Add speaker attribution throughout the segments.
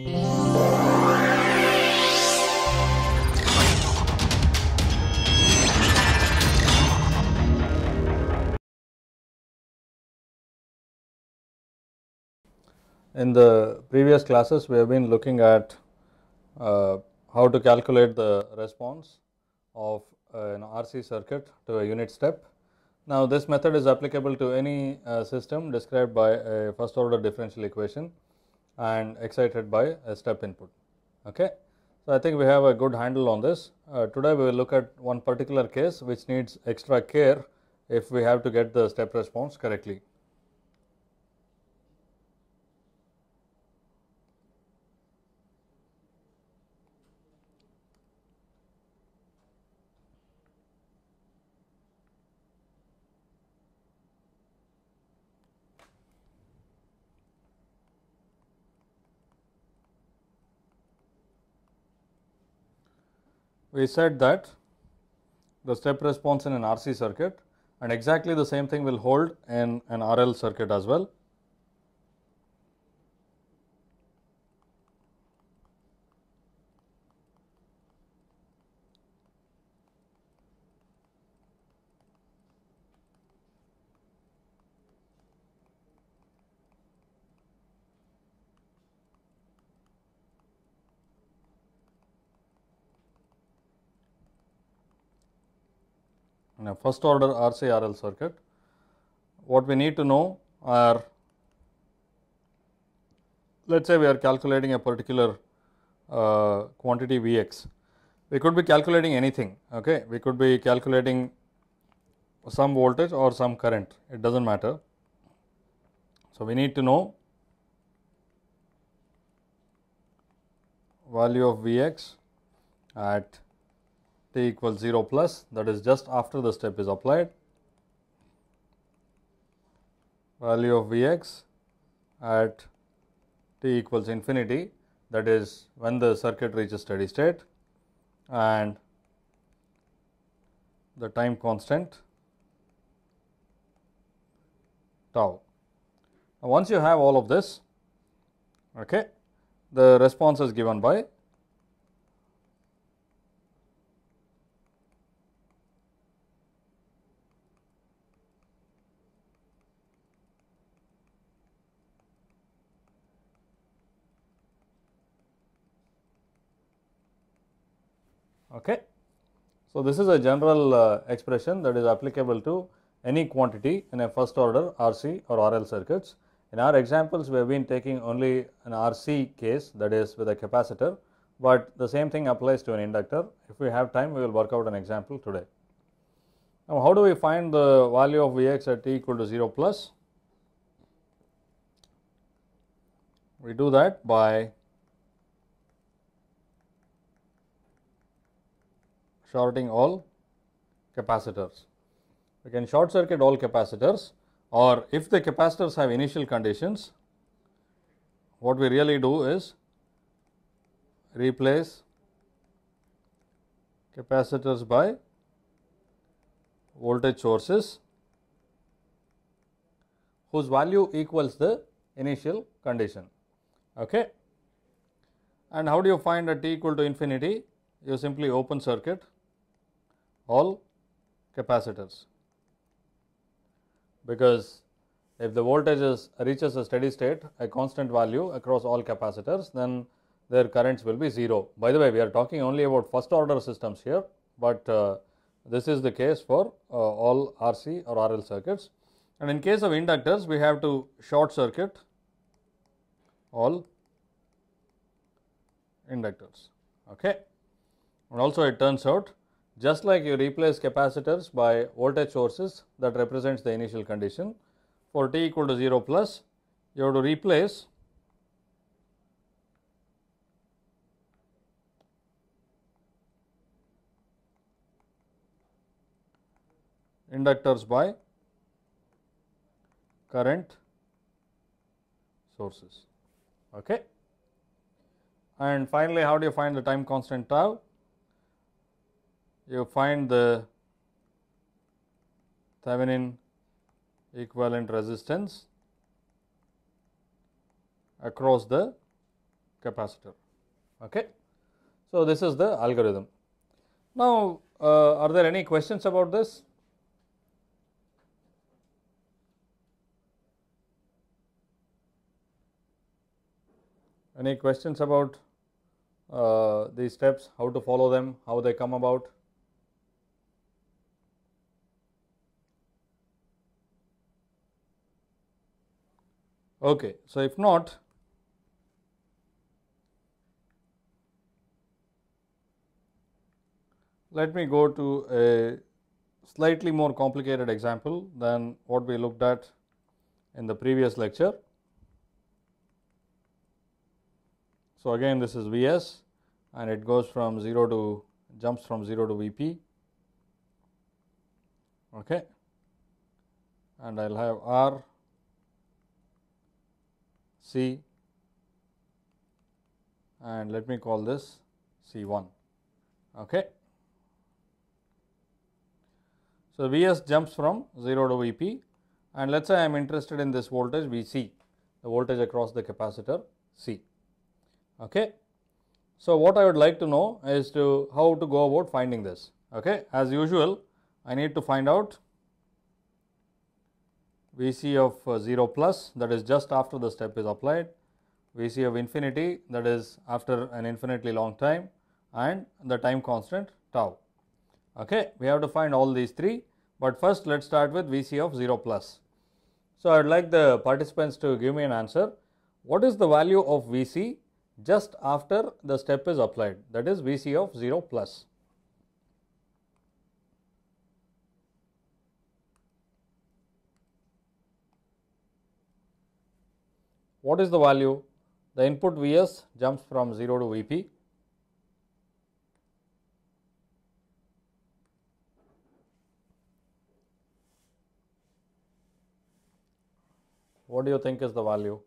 Speaker 1: In the previous classes, we have been looking at uh, how to calculate the response of uh, an RC circuit to a unit step. Now, this method is applicable to any uh, system described by a first order differential equation and excited by a step input. Okay. So, I think we have a good handle on this. Uh, today we will look at one particular case which needs extra care if we have to get the step response correctly. we said that the step response in an RC circuit and exactly the same thing will hold in an RL circuit as well. first order RC-RL circuit. What we need to know are let us say we are calculating a particular uh, quantity Vx. We could be calculating anything, okay. we could be calculating some voltage or some current, it does not matter. So, we need to know value of Vx at t equals 0 plus that is just after the step is applied value of Vx at t equals infinity that is when the circuit reaches steady state and the time constant tau. Now, once you have all of this, okay, the response is given by Okay. So, this is a general uh, expression that is applicable to any quantity in a first order RC or RL circuits. In our examples, we have been taking only an RC case that is with a capacitor, but the same thing applies to an inductor. If we have time, we will work out an example today. Now, how do we find the value of Vx at t equal to 0 plus? We do that by shorting all capacitors. We can short circuit all capacitors or if the capacitors have initial conditions, what we really do is replace capacitors by voltage sources whose value equals the initial condition. Okay. And how do you find at t equal to infinity? You simply open circuit all capacitors because if the voltage is reaches a steady state a constant value across all capacitors then their currents will be 0. By the way we are talking only about first order systems here but uh, this is the case for uh, all RC or RL circuits and in case of inductors we have to short circuit all inductors okay and also it turns out just like you replace capacitors by voltage sources that represents the initial condition, for t equal to 0 plus, you have to replace inductors by current sources. Okay. And finally, how do you find the time constant tau? you find the Thevenin equivalent resistance across the capacitor. Okay. So, this is the algorithm. Now, uh, are there any questions about this? Any questions about uh, these steps, how to follow them, how they come about? Okay. So, if not let me go to a slightly more complicated example than what we looked at in the previous lecture. So, again this is V s and it goes from 0 to jumps from 0 to V p okay. and I will have R C and let me call this C1. Okay. So, Vs jumps from 0 to Vp and let us say I am interested in this voltage Vc, the voltage across the capacitor C. Okay. So, what I would like to know is to how to go about finding this. Okay. As usual, I need to find out Vc of uh, 0 plus that is just after the step is applied, Vc of infinity that is after an infinitely long time and the time constant tau. Okay, we have to find all these three but first let us start with Vc of 0 plus. So, I would like the participants to give me an answer. What is the value of Vc just after the step is applied that is Vc of 0 plus. What is the value? The input V s jumps from 0 to V p. What do you think is the value?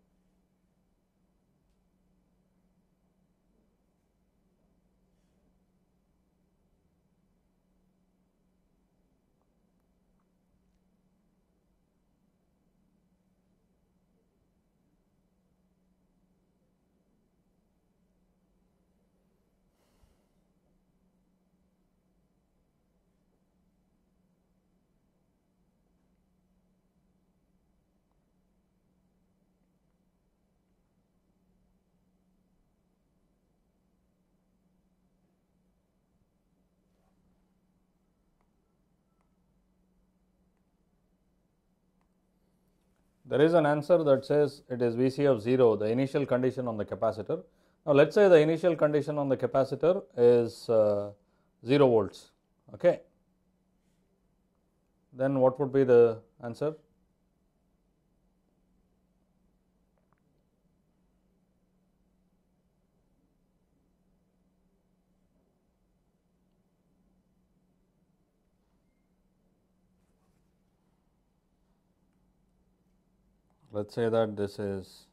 Speaker 1: There is an answer that says it is Vc of 0, the initial condition on the capacitor. Now, let us say the initial condition on the capacitor is uh, 0 volts, okay. then what would be the answer? let us say that this is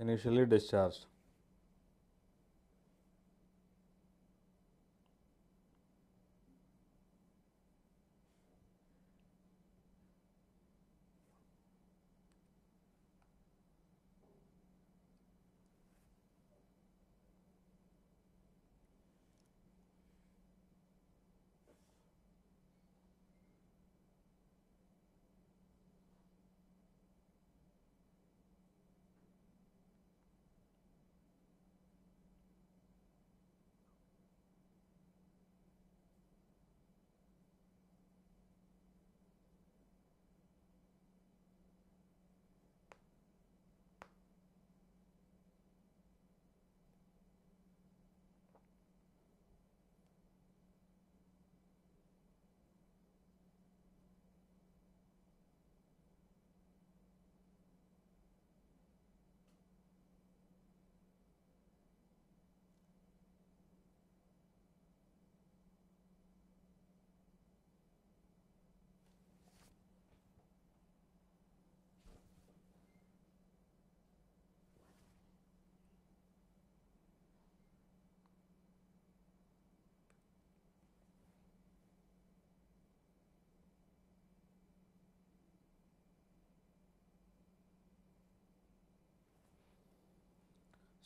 Speaker 1: initially discharged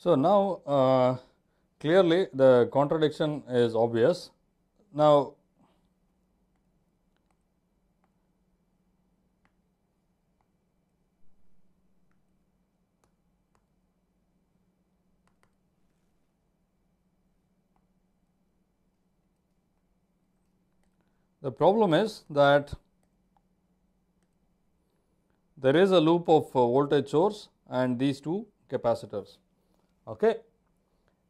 Speaker 1: So now uh, clearly the contradiction is obvious. Now The problem is that there is a loop of uh, voltage source and these two capacitors. Okay.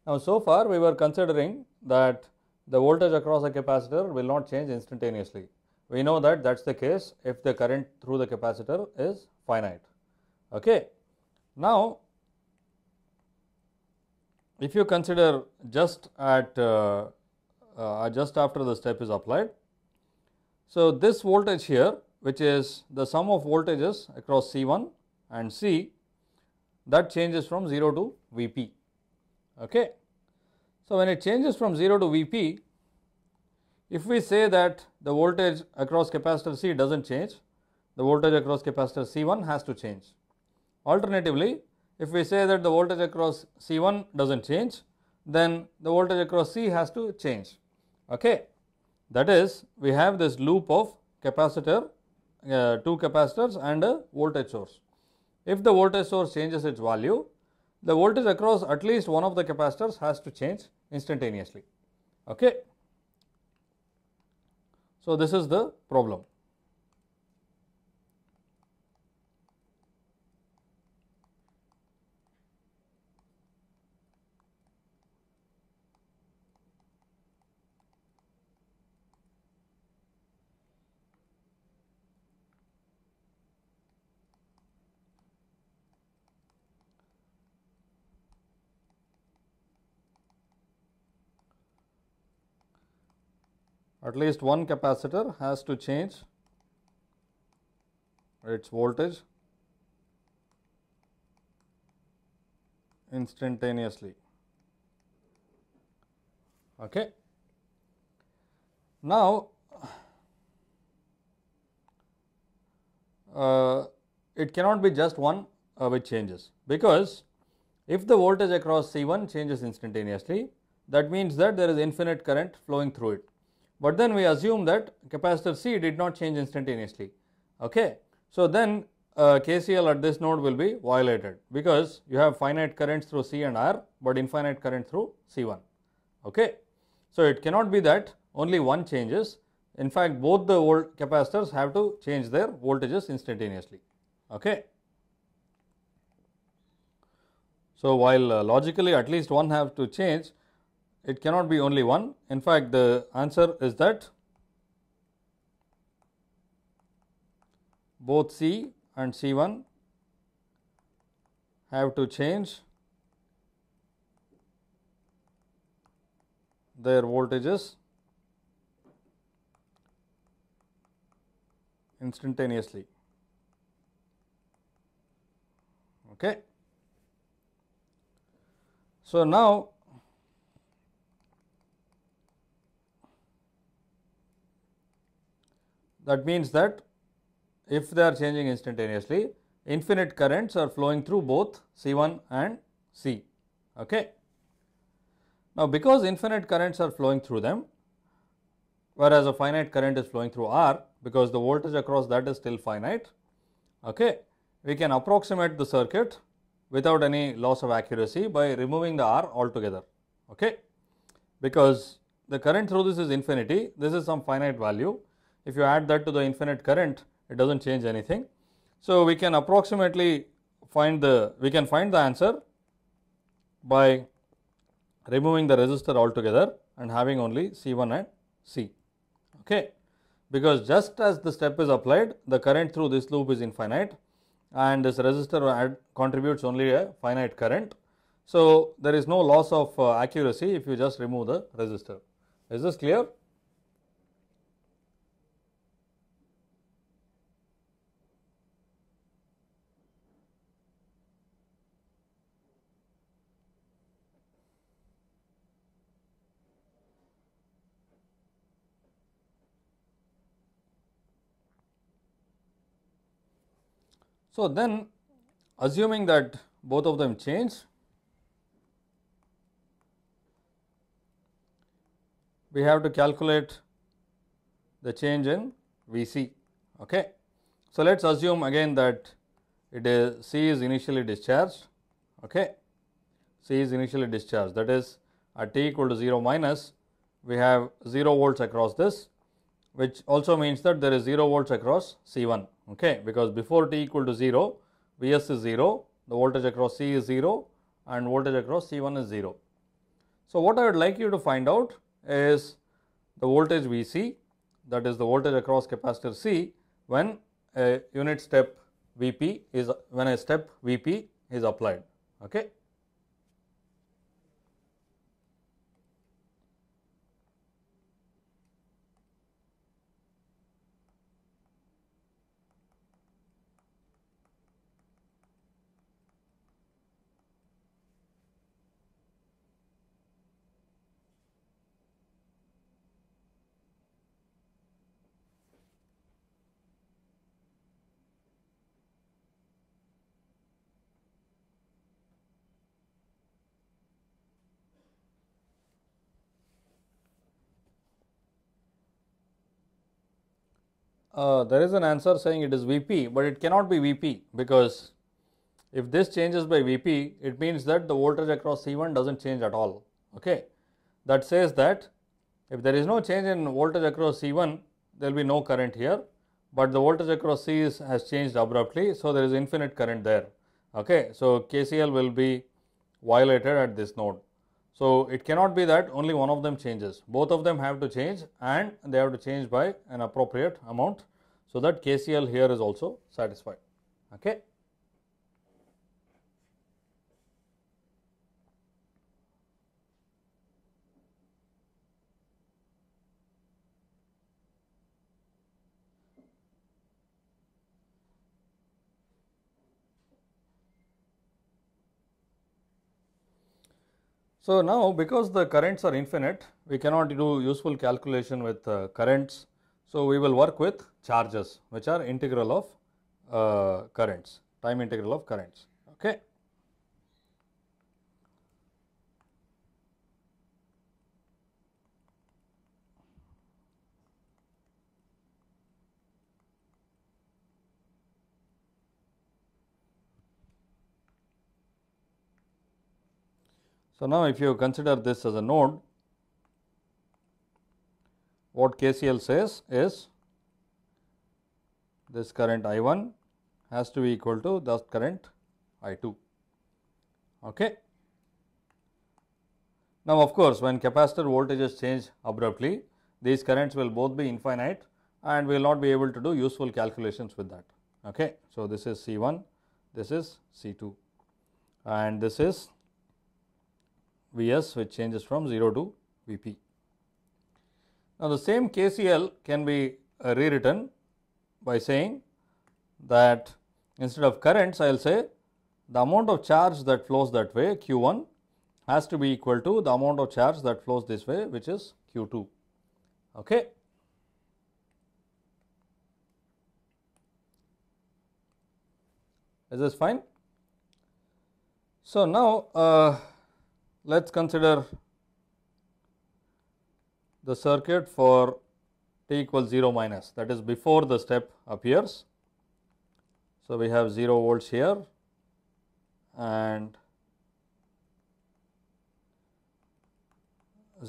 Speaker 1: Now, so far we were considering that the voltage across a capacitor will not change instantaneously. We know that that is the case if the current through the capacitor is finite. Okay. Now, if you consider just at uh, uh, just after the step is applied. So, this voltage here which is the sum of voltages across C1 and C that changes from 0 to Vp. Okay. So, when it changes from 0 to Vp, if we say that the voltage across capacitor C does not change, the voltage across capacitor C1 has to change. Alternatively, if we say that the voltage across C1 does not change, then the voltage across C has to change. Okay. That is, we have this loop of capacitor, uh, two capacitors and a voltage source. If the voltage source changes its value, the voltage across at least one of the capacitors has to change instantaneously. Okay. So, this is the problem. at least one capacitor has to change its voltage instantaneously. Okay. Now, uh, it cannot be just one uh, which changes because if the voltage across C1 changes instantaneously, that means that there is infinite current flowing through it but then we assume that capacitor C did not change instantaneously. Okay. So, then uh, KCL at this node will be violated because you have finite currents through C and R, but infinite current through C1. Okay. So, it cannot be that only one changes. In fact, both the old capacitors have to change their voltages instantaneously. Okay. So, while uh, logically at least one have to change, it cannot be only one. In fact, the answer is that both C and C 1 have to change their voltages instantaneously. Okay. So, now That means that if they are changing instantaneously, infinite currents are flowing through both C1 and C. Okay. Now, because infinite currents are flowing through them, whereas a finite current is flowing through R, because the voltage across that is still finite, okay, we can approximate the circuit without any loss of accuracy by removing the R altogether. Okay. Because the current through this is infinity, this is some finite value if you add that to the infinite current, it does not change anything. So, we can approximately find the, we can find the answer by removing the resistor altogether and having only C1 and C. Okay. Because just as the step is applied, the current through this loop is infinite and this resistor contributes only a finite current. So, there is no loss of uh, accuracy if you just remove the resistor. Is this clear? So, then assuming that both of them change we have to calculate the change in VC. Okay. So, let us assume again that it is C is initially discharged. Okay. C is initially discharged that is at t equal to 0 minus we have 0 volts across this which also means that there is 0 volts across C 1 okay because before t equal to 0 Vs is 0 the voltage across C is 0 and voltage across C1 is 0. So, what I would like you to find out is the voltage Vc that is the voltage across capacitor C when a unit step Vp is when a step Vp is applied. Okay. Uh, there is an answer saying it is Vp, but it cannot be Vp because if this changes by Vp, it means that the voltage across C1 doesn't change at all. Okay, that says that if there is no change in voltage across C1, there will be no current here, but the voltage across C is, has changed abruptly, so there is infinite current there. Okay, so KCL will be violated at this node. So it cannot be that only one of them changes. Both of them have to change and they have to change by an appropriate amount so, that KCL here is also satisfied. Okay. So, now because the currents are infinite, we cannot do useful calculation with uh, currents so, we will work with charges which are integral of uh, currents, time integral of currents. Okay. So, now if you consider this as a node, what KCL says is this current I 1 has to be equal to this current I 2. Okay. Now, of course, when capacitor voltages change abruptly, these currents will both be infinite and we will not be able to do useful calculations with that. Okay. So, this is C 1, this is C 2 and this is V s which changes from 0 to V p. Now, the same KCL can be uh, rewritten by saying that instead of currents, I will say the amount of charge that flows that way Q1 has to be equal to the amount of charge that flows this way which is Q2. Okay. Is this fine? So, now uh, let us consider the circuit for t equals 0 minus that is before the step appears. So, we have 0 volts here and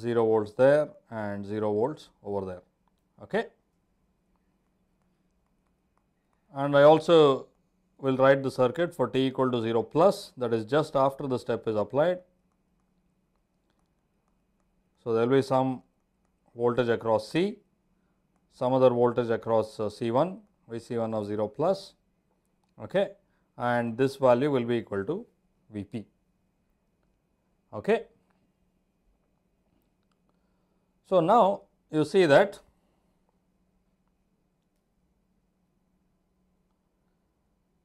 Speaker 1: 0 volts there and 0 volts over there. Okay. And I also will write the circuit for t equal to 0 plus that is just after the step is applied. So, there will be some voltage across C, some other voltage across uh, C1 Vc1 of 0 plus okay, and this value will be equal to Vp. Okay. So, now you see that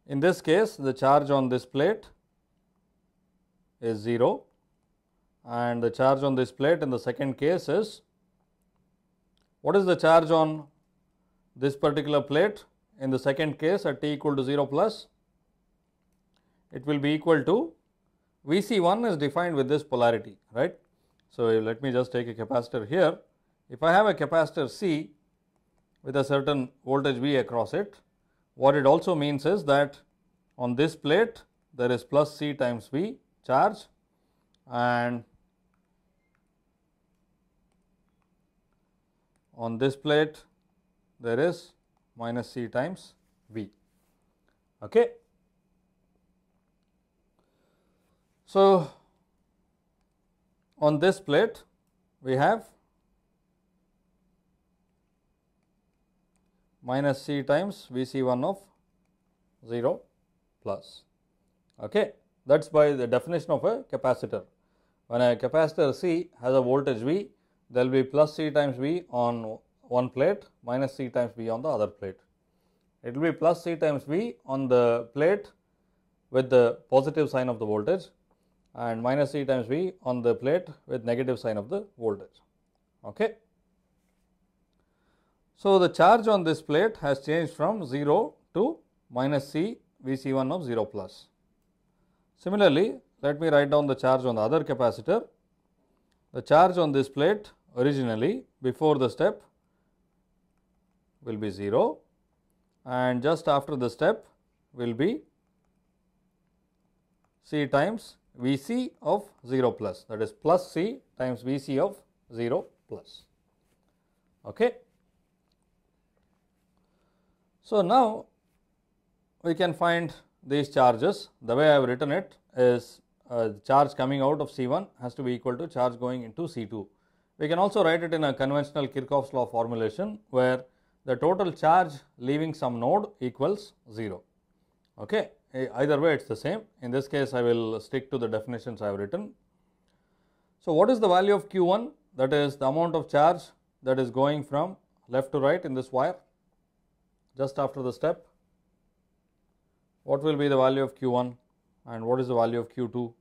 Speaker 1: in this case the charge on this plate is 0 and the charge on this plate in the second case is what is the charge on this particular plate? In the second case at t equal to 0 plus, it will be equal to VC1 is defined with this polarity, right. So, let me just take a capacitor here. If I have a capacitor C with a certain voltage V across it, what it also means is that on this plate there is plus C times V charge and on this plate there is minus C times V. Okay. So, on this plate we have minus C times V C 1 of 0 plus. Okay. That is by the definition of a capacitor. When a capacitor C has a voltage V there will be plus C times V on one plate minus C times V on the other plate. It will be plus C times V on the plate with the positive sign of the voltage and minus C times V on the plate with negative sign of the voltage. Okay. So, the charge on this plate has changed from 0 to minus C VC1 of 0 plus. Similarly, let me write down the charge on the other capacitor. The charge on this plate originally before the step will be 0 and just after the step will be C times V c of 0 plus that is plus C times V c of 0 plus. Okay. So, now we can find these charges the way I have written it is uh, charge coming out of C 1 has to be equal to charge going into C 2 we can also write it in a conventional Kirchhoff's law formulation where the total charge leaving some node equals 0. Okay, either way it is the same. In this case, I will stick to the definitions I have written. So, what is the value of Q1? That is the amount of charge that is going from left to right in this wire just after the step. What will be the value of Q1 and what is the value of Q2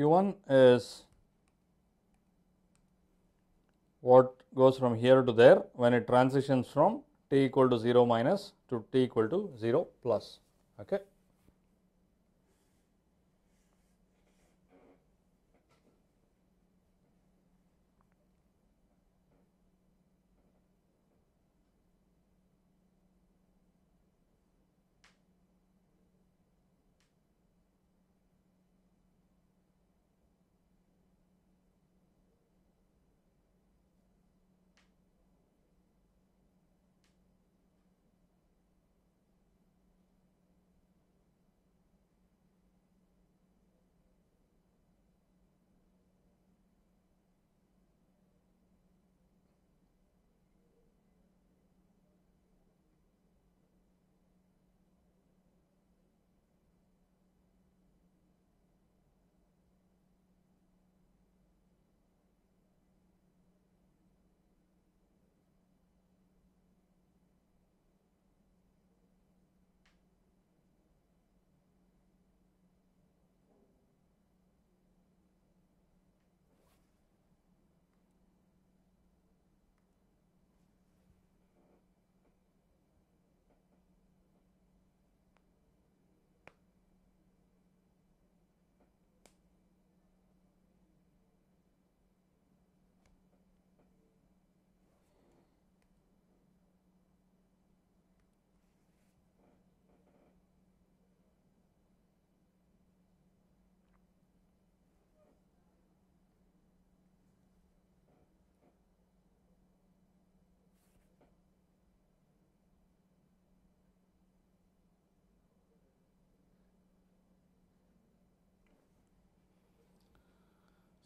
Speaker 1: Q1 is what goes from here to there when it transitions from t equal to 0 minus to t equal to 0 plus. Okay.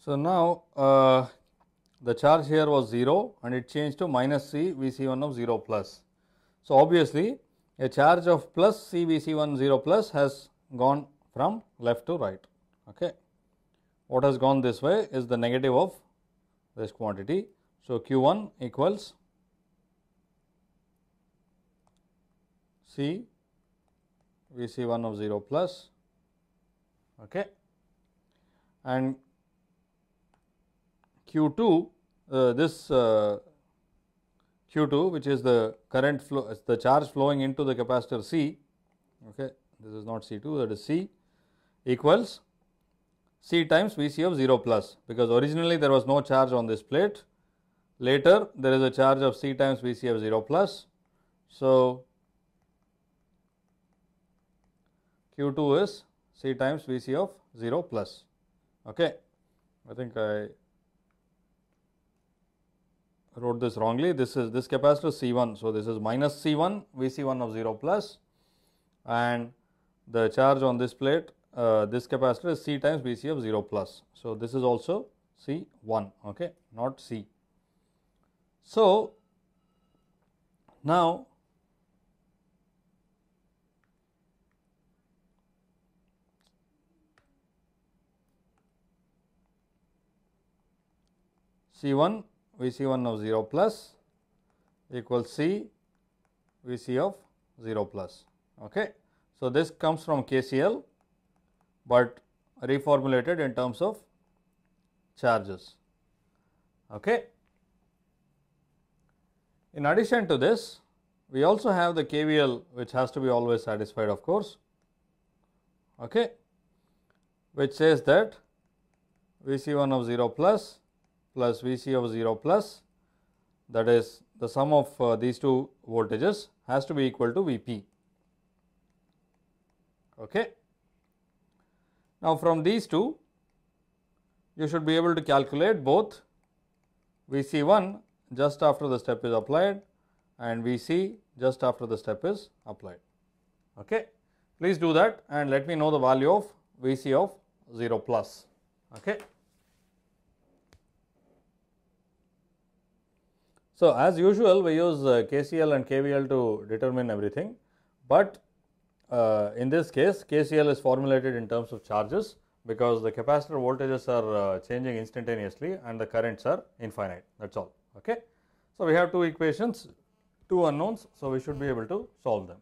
Speaker 1: So now uh, the charge here was 0 and it changed to minus C VC1 of 0 plus. So obviously a charge of plus C VC1 0 plus has gone from left to right. Okay. What has gone this way is the negative of this quantity. So Q1 equals C VC1 of 0 plus. Okay. And Q2 uh, this uh, Q2 which is the current flow uh, the charge flowing into the capacitor C okay this is not C2 that is C equals C times VC of 0 plus because originally there was no charge on this plate later there is a charge of C times VC of 0 plus so Q2 is C times VC of 0 plus okay I think I wrote this wrongly. This is this capacitor C1. So, this is minus C1 Vc1 of 0 plus and the charge on this plate uh, this capacitor is C times Vc of 0 plus. So, this is also C1 okay not C. So, now C1 VC1 of 0 plus equals C VC of 0 plus. Okay. So, this comes from KCL, but reformulated in terms of charges. Okay. In addition to this, we also have the KVL which has to be always satisfied of course, okay, which says that VC1 of 0 plus plus V c of 0 plus that is the sum of uh, these two voltages has to be equal to V p. Okay. Now, from these two you should be able to calculate both V c 1 just after the step is applied and V c just after the step is applied. Okay. Please do that and let me know the value of V c of 0 plus. Okay. So, as usual we use uh, KCL and KVL to determine everything, but uh, in this case KCL is formulated in terms of charges because the capacitor voltages are uh, changing instantaneously and the currents are infinite that is all. Okay. So, we have two equations, two unknowns, so we should be able to solve them.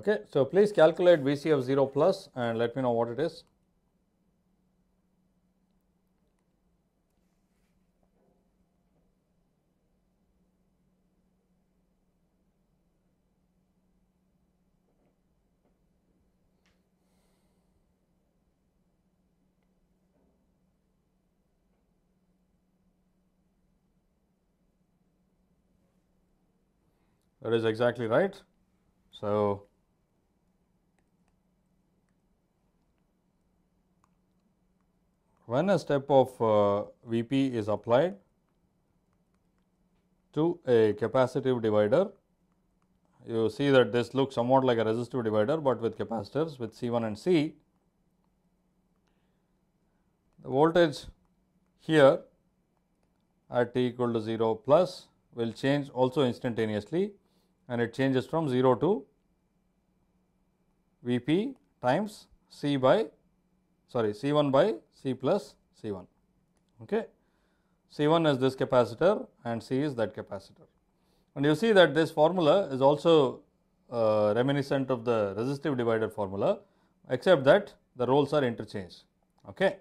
Speaker 1: Okay. So, please calculate VC of 0 plus and let me know what it is. That is exactly right. So, when a step of uh, Vp is applied to a capacitive divider, you see that this looks somewhat like a resistive divider, but with capacitors with C1 and C. The voltage here at t equal to 0 plus will change also instantaneously and it changes from 0 to Vp times C by sorry C1 by C plus C1. Okay. C1 is this capacitor and C is that capacitor. And you see that this formula is also uh, reminiscent of the resistive divider formula except that the roles are interchanged. Okay.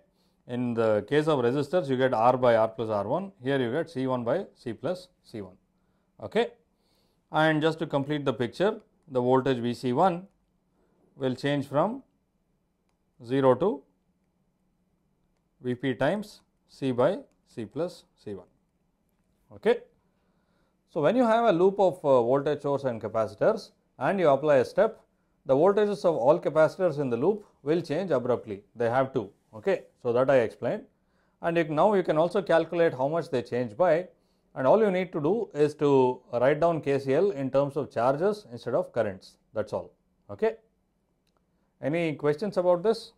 Speaker 1: In the case of resistors you get R by R plus R1, here you get C1 by C plus C1. Okay. And just to complete the picture, the voltage Vc1 will change from 0 to V p times C by C plus C 1. Okay. So, when you have a loop of uh, voltage source and capacitors and you apply a step, the voltages of all capacitors in the loop will change abruptly. They have to. Okay. So, that I explained and you, now you can also calculate how much they change by and all you need to do is to write down KCL in terms of charges instead of currents. That is all. Okay. Any questions about this?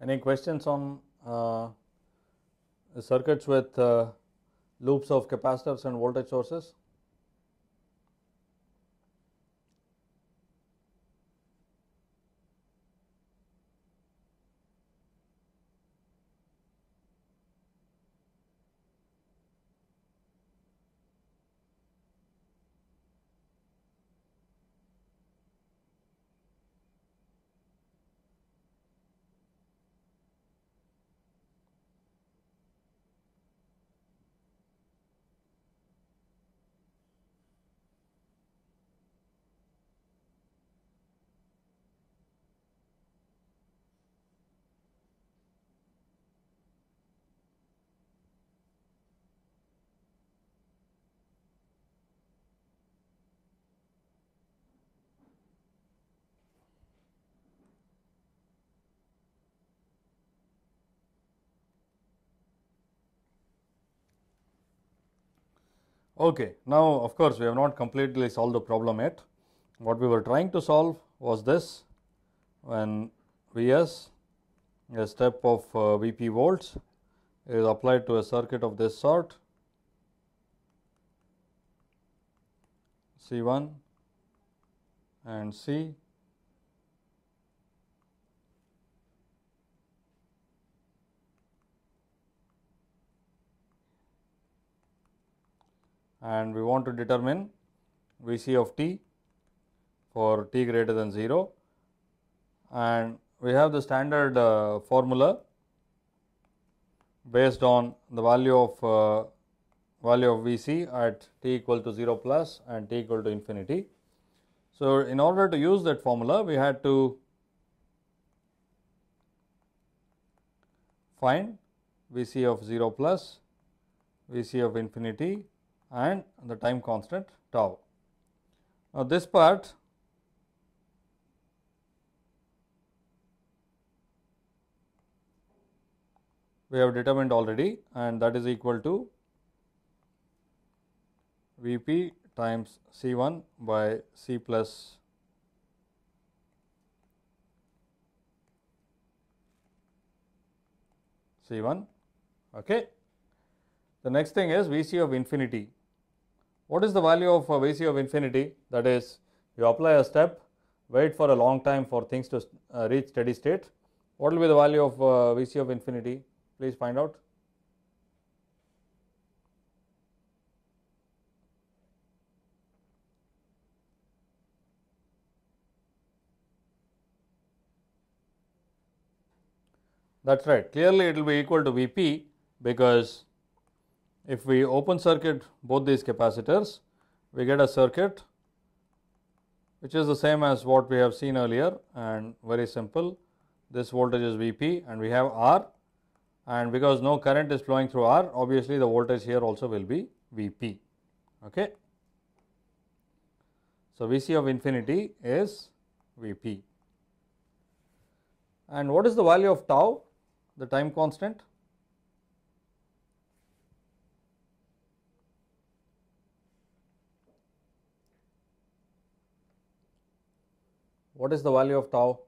Speaker 1: Any questions on uh, circuits with uh, loops of capacitors and voltage sources? Okay, now of course, we have not completely solved the problem yet. What we were trying to solve was this when Vs, a step of uh, Vp volts, is applied to a circuit of this sort C1 and C and we want to determine Vc of t for t greater than 0 and we have the standard uh, formula based on the value of uh, value of Vc at t equal to 0 plus and t equal to infinity. So, in order to use that formula we had to find Vc of 0 plus Vc of infinity and the time constant tau. Now, this part we have determined already and that is equal to V p times C 1 by C plus C 1. Okay. The next thing is V c of infinity. What is the value of VC of infinity? That is, you apply a step, wait for a long time for things to uh, reach steady state. What will be the value of uh, VC of infinity? Please find out. that is right clearly it will be equal to Vp because if we open circuit both these capacitors, we get a circuit which is the same as what we have seen earlier and very simple. This voltage is Vp and we have R and because no current is flowing through R, obviously the voltage here also will be Vp. Okay. So, Vc of infinity is Vp. And what is the value of tau, the time constant? What is the value of tau?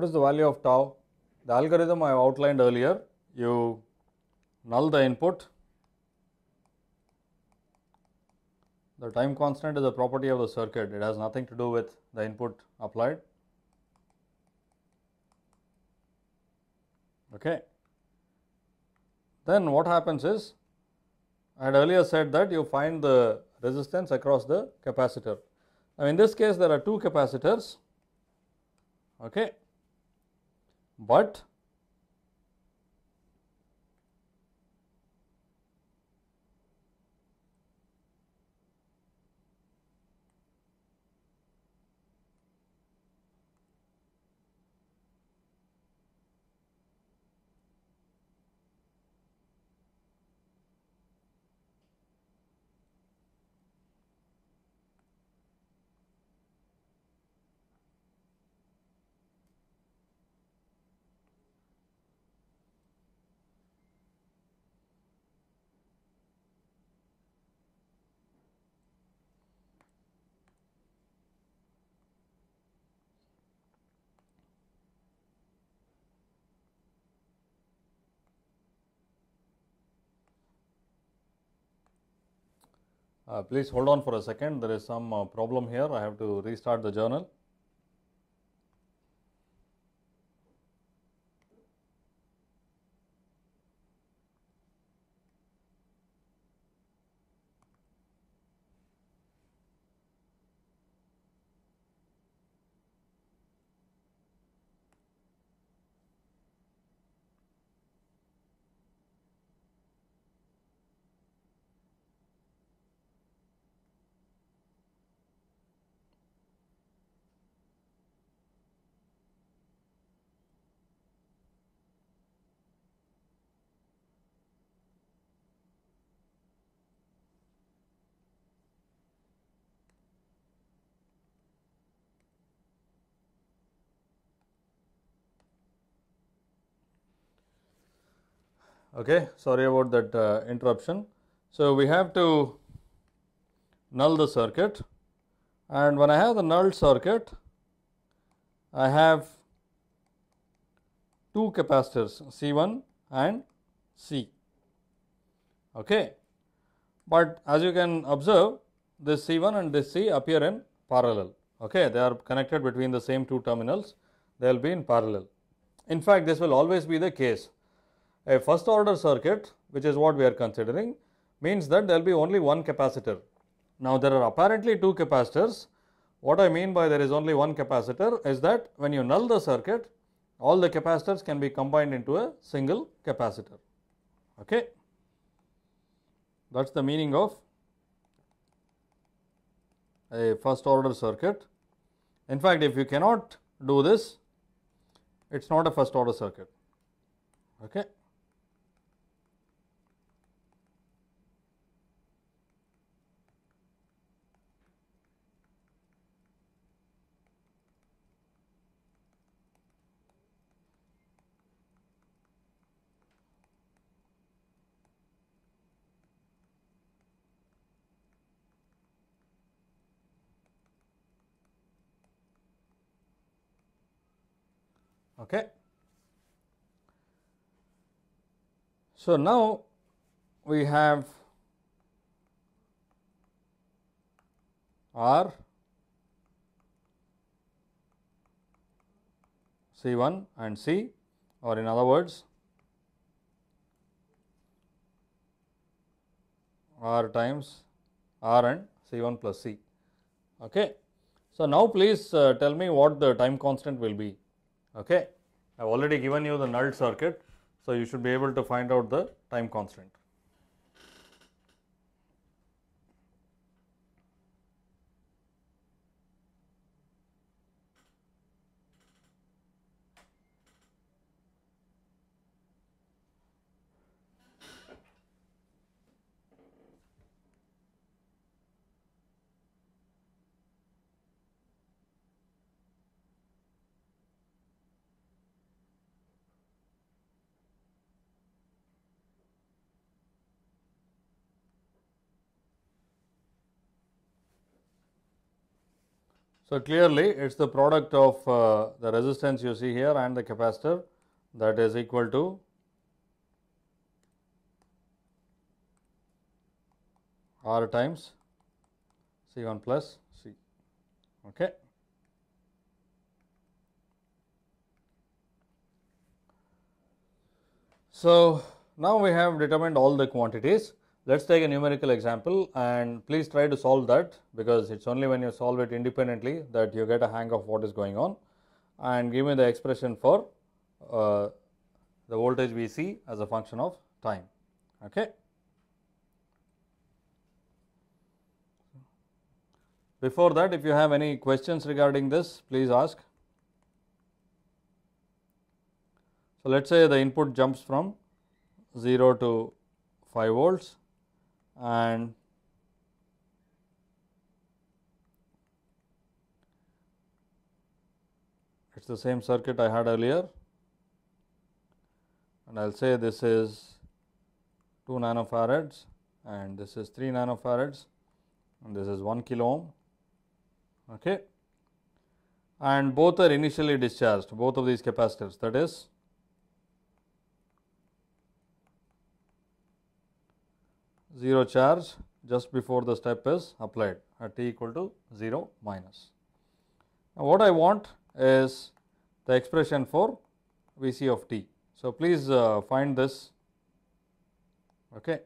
Speaker 1: What is the value of tau? The algorithm I outlined earlier, you null the input, the time constant is a property of the circuit, it has nothing to do with the input applied. Okay. Then what happens is, I had earlier said that you find the resistance across the capacitor. Now, in this case there are two capacitors. Okay but Uh, please hold on for a second. There is some uh, problem here. I have to restart the journal. okay sorry about that uh, interruption so we have to null the circuit and when I have the null circuit I have two capacitors C1 and C okay but as you can observe this C1 and this C appear in parallel okay they are connected between the same two terminals they will be in parallel in fact this will always be the case a first order circuit which is what we are considering means that there will be only one capacitor. Now there are apparently two capacitors. What I mean by there is only one capacitor is that when you null the circuit all the capacitors can be combined into a single capacitor. Okay. That is the meaning of a first order circuit. In fact, if you cannot do this, it is not a first order circuit. Okay. Okay. So, now we have R C 1 and C or in other words R times R and C 1 plus C. Okay. So, now please uh, tell me what the time constant will be. Okay. I have already given you the null circuit, so you should be able to find out the time constant. So clearly it is the product of uh, the resistance you see here and the capacitor that is equal to R times C1 plus C. Okay. So now we have determined all the quantities. Let us take a numerical example and please try to solve that because it is only when you solve it independently that you get a hang of what is going on and give me the expression for uh, the voltage Vc as a function of time. Okay. Before that if you have any questions regarding this please ask. So, let us say the input jumps from 0 to 5 volts and it is the same circuit I had earlier and I will say this is 2 nanofarads and this is 3 nanofarads and this is 1 kilo ohm okay. and both are initially discharged both of these capacitors that is 0 charge just before the step is applied at t equal to 0 minus. Now, what I want is the expression for Vc of t. So, please uh, find this. Okay.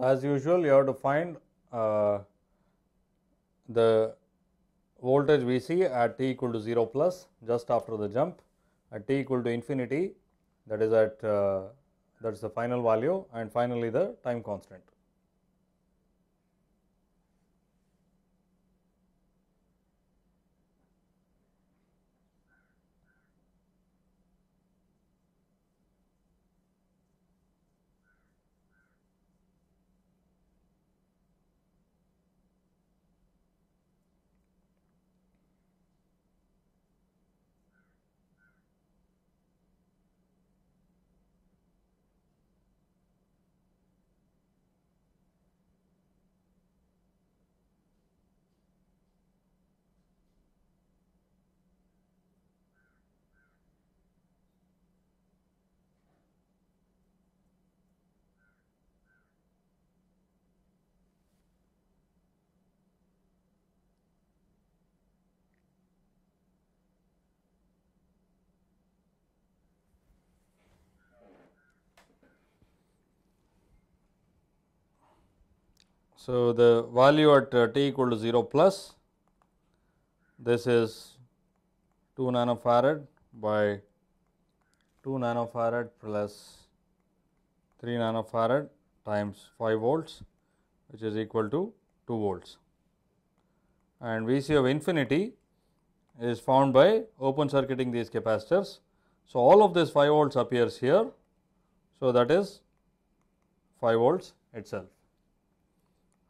Speaker 1: as usual you have to find uh, the voltage Vc at t equal to 0 plus just after the jump at t equal to infinity that is at uh, that is the final value and finally the time constant. So, the value at uh, t equal to 0 plus this is 2 nanofarad by 2 nanofarad plus 3 nanofarad times 5 volts which is equal to 2 volts. And Vc of infinity is found by open circuiting these capacitors. So, all of this 5 volts appears here. So, that is 5 volts itself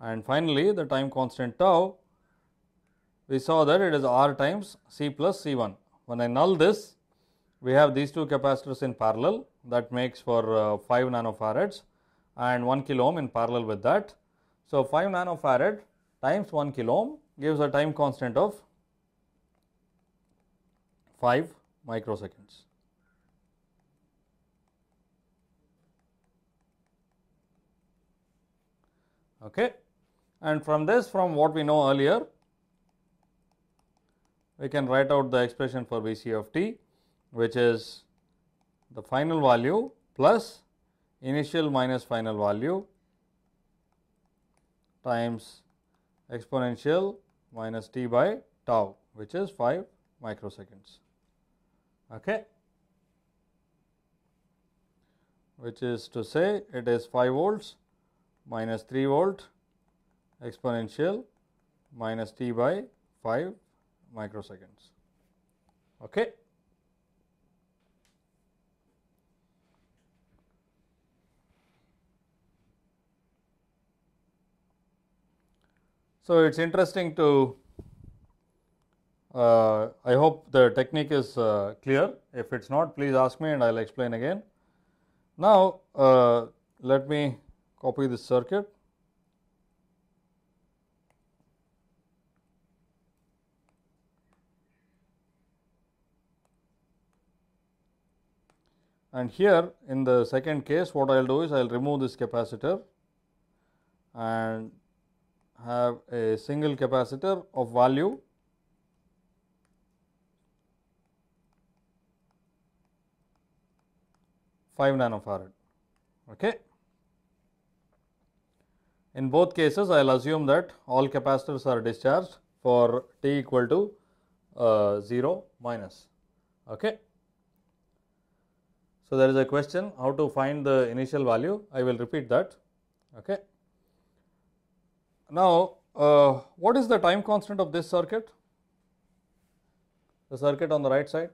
Speaker 1: and finally, the time constant tau we saw that it is R times C plus C 1. When I null this we have these two capacitors in parallel that makes for uh, 5 nanofarads and 1 kilo ohm in parallel with that. So, 5 nanofarad times 1 kilo ohm gives a time constant of 5 microseconds. Okay and from this from what we know earlier we can write out the expression for Vc of t which is the final value plus initial minus final value times exponential minus t by tau which is 5 microseconds okay which is to say it is 5 volts minus 3 volt exponential minus t by 5 microseconds. Okay. So, it is interesting to uh, I hope the technique is uh, clear. If it is not, please ask me and I will explain again. Now, uh, let me copy this circuit. and here in the second case what I will do is I will remove this capacitor and have a single capacitor of value five nanofarad. Okay. In both cases, I will assume that all capacitors are discharged for t equal to uh, 0 minus. Okay. So, there is a question how to find the initial value, I will repeat that. Okay. Now, uh, what is the time constant of this circuit? The circuit on the right side.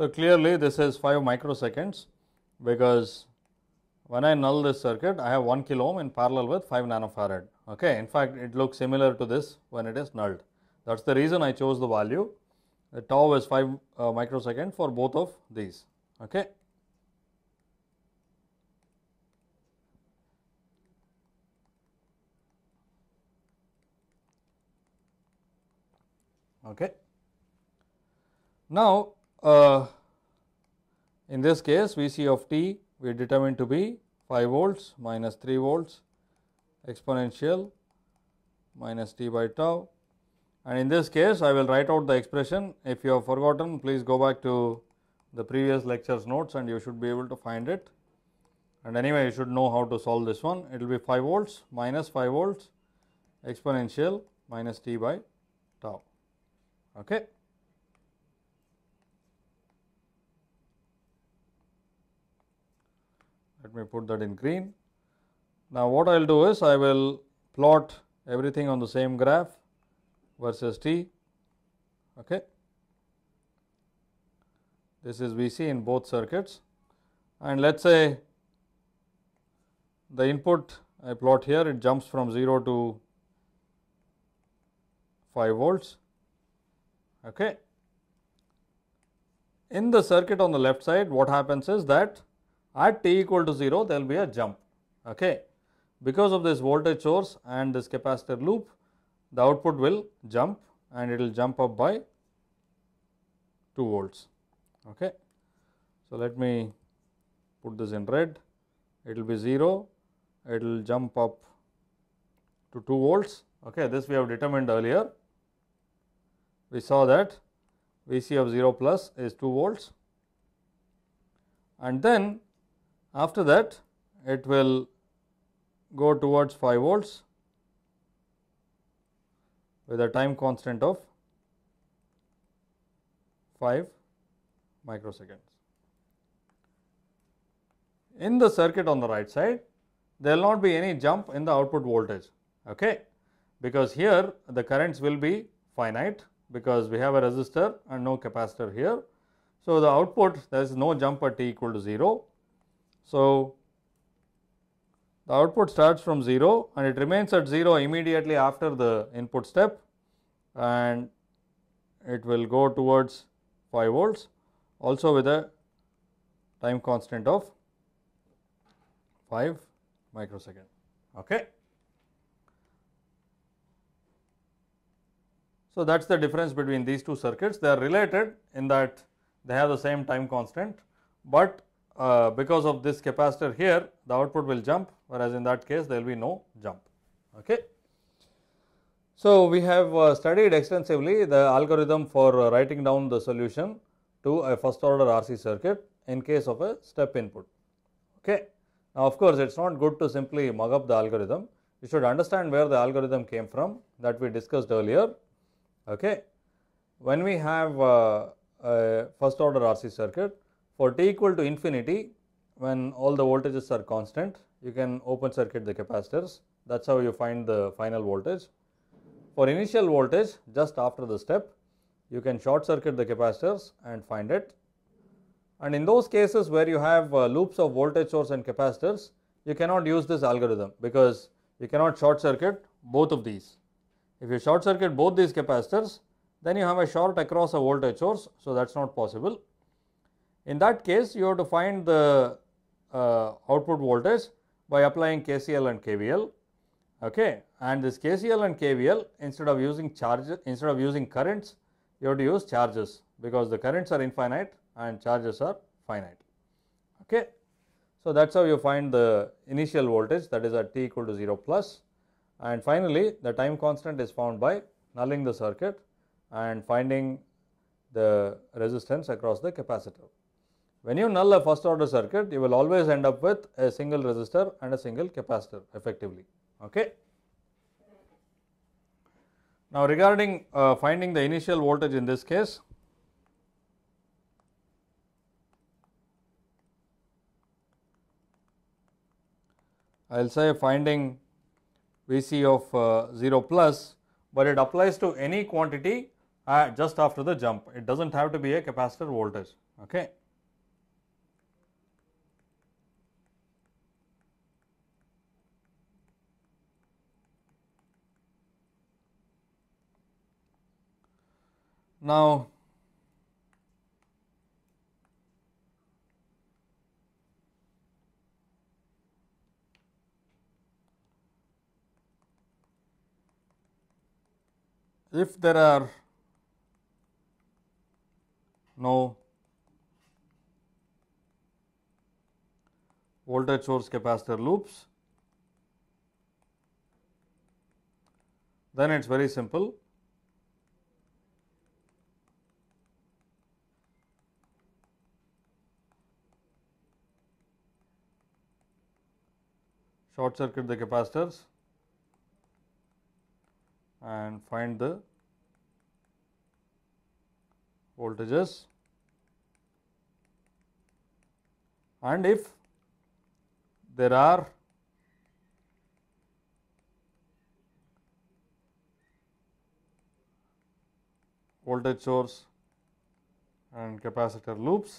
Speaker 1: So, clearly this is 5 microseconds because when I null this circuit I have 1 kilo ohm in parallel with 5 nanofarad. Okay. In fact, it looks similar to this when it is nulled. That is the reason I chose the value the tau is 5 uh, microsecond for both of these. Okay. Okay. Now, uh, in this case Vc of t we determined to be 5 volts minus 3 volts exponential minus t by tau and in this case I will write out the expression if you have forgotten please go back to the previous lectures notes and you should be able to find it and anyway you should know how to solve this one it will be 5 volts minus 5 volts exponential minus t by tau okay let me put that in green. Now, what I will do is I will plot everything on the same graph versus t. Okay. This is Vc in both circuits and let us say the input I plot here it jumps from 0 to 5 volts. Okay. In the circuit on the left side what happens is that at t equal to 0, there will be a jump. Okay. Because of this voltage source and this capacitor loop, the output will jump and it will jump up by 2 volts. Okay. So, let me put this in red, it will be 0, it will jump up to 2 volts. Okay. This we have determined earlier. We saw that VC of 0 plus is 2 volts and then after that it will go towards 5 volts with a time constant of 5 microseconds. In the circuit on the right side, there will not be any jump in the output voltage okay? because here the currents will be finite because we have a resistor and no capacitor here. So, the output there is no jump at t equal to 0 so, the output starts from 0 and it remains at 0 immediately after the input step and it will go towards 5 volts also with a time constant of 5 microsecond. Okay. So, that is the difference between these two circuits. They are related in that they have the same time constant, but uh, because of this capacitor here the output will jump whereas in that case there will be no jump. Okay. So, we have uh, studied extensively the algorithm for uh, writing down the solution to a first order RC circuit in case of a step input. Okay. Now, of course, it is not good to simply mug up the algorithm. You should understand where the algorithm came from that we discussed earlier. Okay. When we have uh, a first order RC circuit, for t equal to infinity, when all the voltages are constant, you can open circuit the capacitors. That's how you find the final voltage. For initial voltage, just after the step, you can short circuit the capacitors and find it. And in those cases where you have uh, loops of voltage source and capacitors, you cannot use this algorithm because you cannot short circuit both of these. If you short circuit both these capacitors, then you have a short across a voltage source, so that's not possible. In that case, you have to find the uh, output voltage by applying KCL and KVL. Okay, and this KCL and KVL instead of using charges, instead of using currents, you have to use charges because the currents are infinite and charges are finite. Okay, so that's how you find the initial voltage that is at t equal to 0 plus and finally the time constant is found by nulling the circuit and finding the resistance across the capacitor. When you null a first order circuit, you will always end up with a single resistor and a single capacitor effectively. Okay. Now, regarding uh, finding the initial voltage in this case, I will say finding Vc of uh, 0 plus, but it applies to any quantity uh, just after the jump. It does not have to be a capacitor voltage. Okay. Now, if there are no voltage source capacitor loops, then it is very simple. short circuit the capacitors and find the voltages and if there are voltage source and capacitor loops,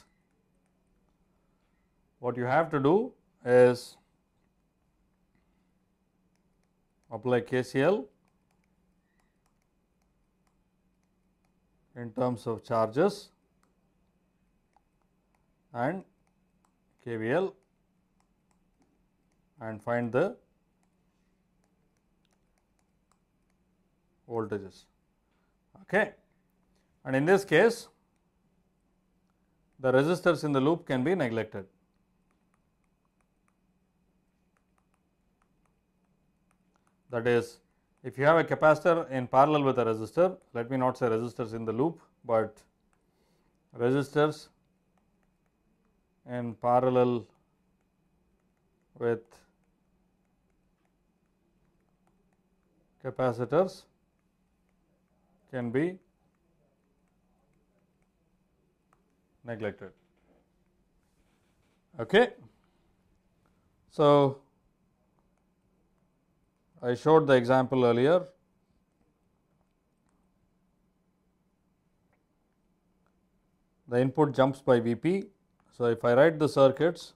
Speaker 1: what you have to do is apply KCL in terms of charges and KVL and find the voltages. Okay. And in this case, the resistors in the loop can be neglected. that is if you have a capacitor in parallel with a resistor, let me not say resistors in the loop, but resistors in parallel with capacitors can be neglected. Okay. So, I showed the example earlier. The input jumps by V p. So, if I write the circuits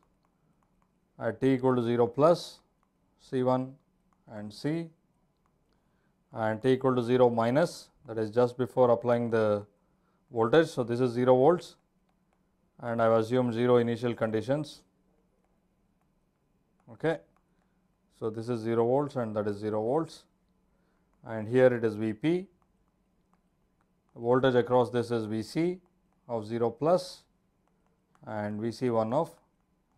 Speaker 1: at t equal to 0 plus C 1 and C and t equal to 0 minus that is just before applying the voltage. So, this is 0 volts and I have assumed 0 initial conditions. Okay. So, this is 0 volts and that is 0 volts and here it is Vp, voltage across this is Vc of 0 plus and Vc1 of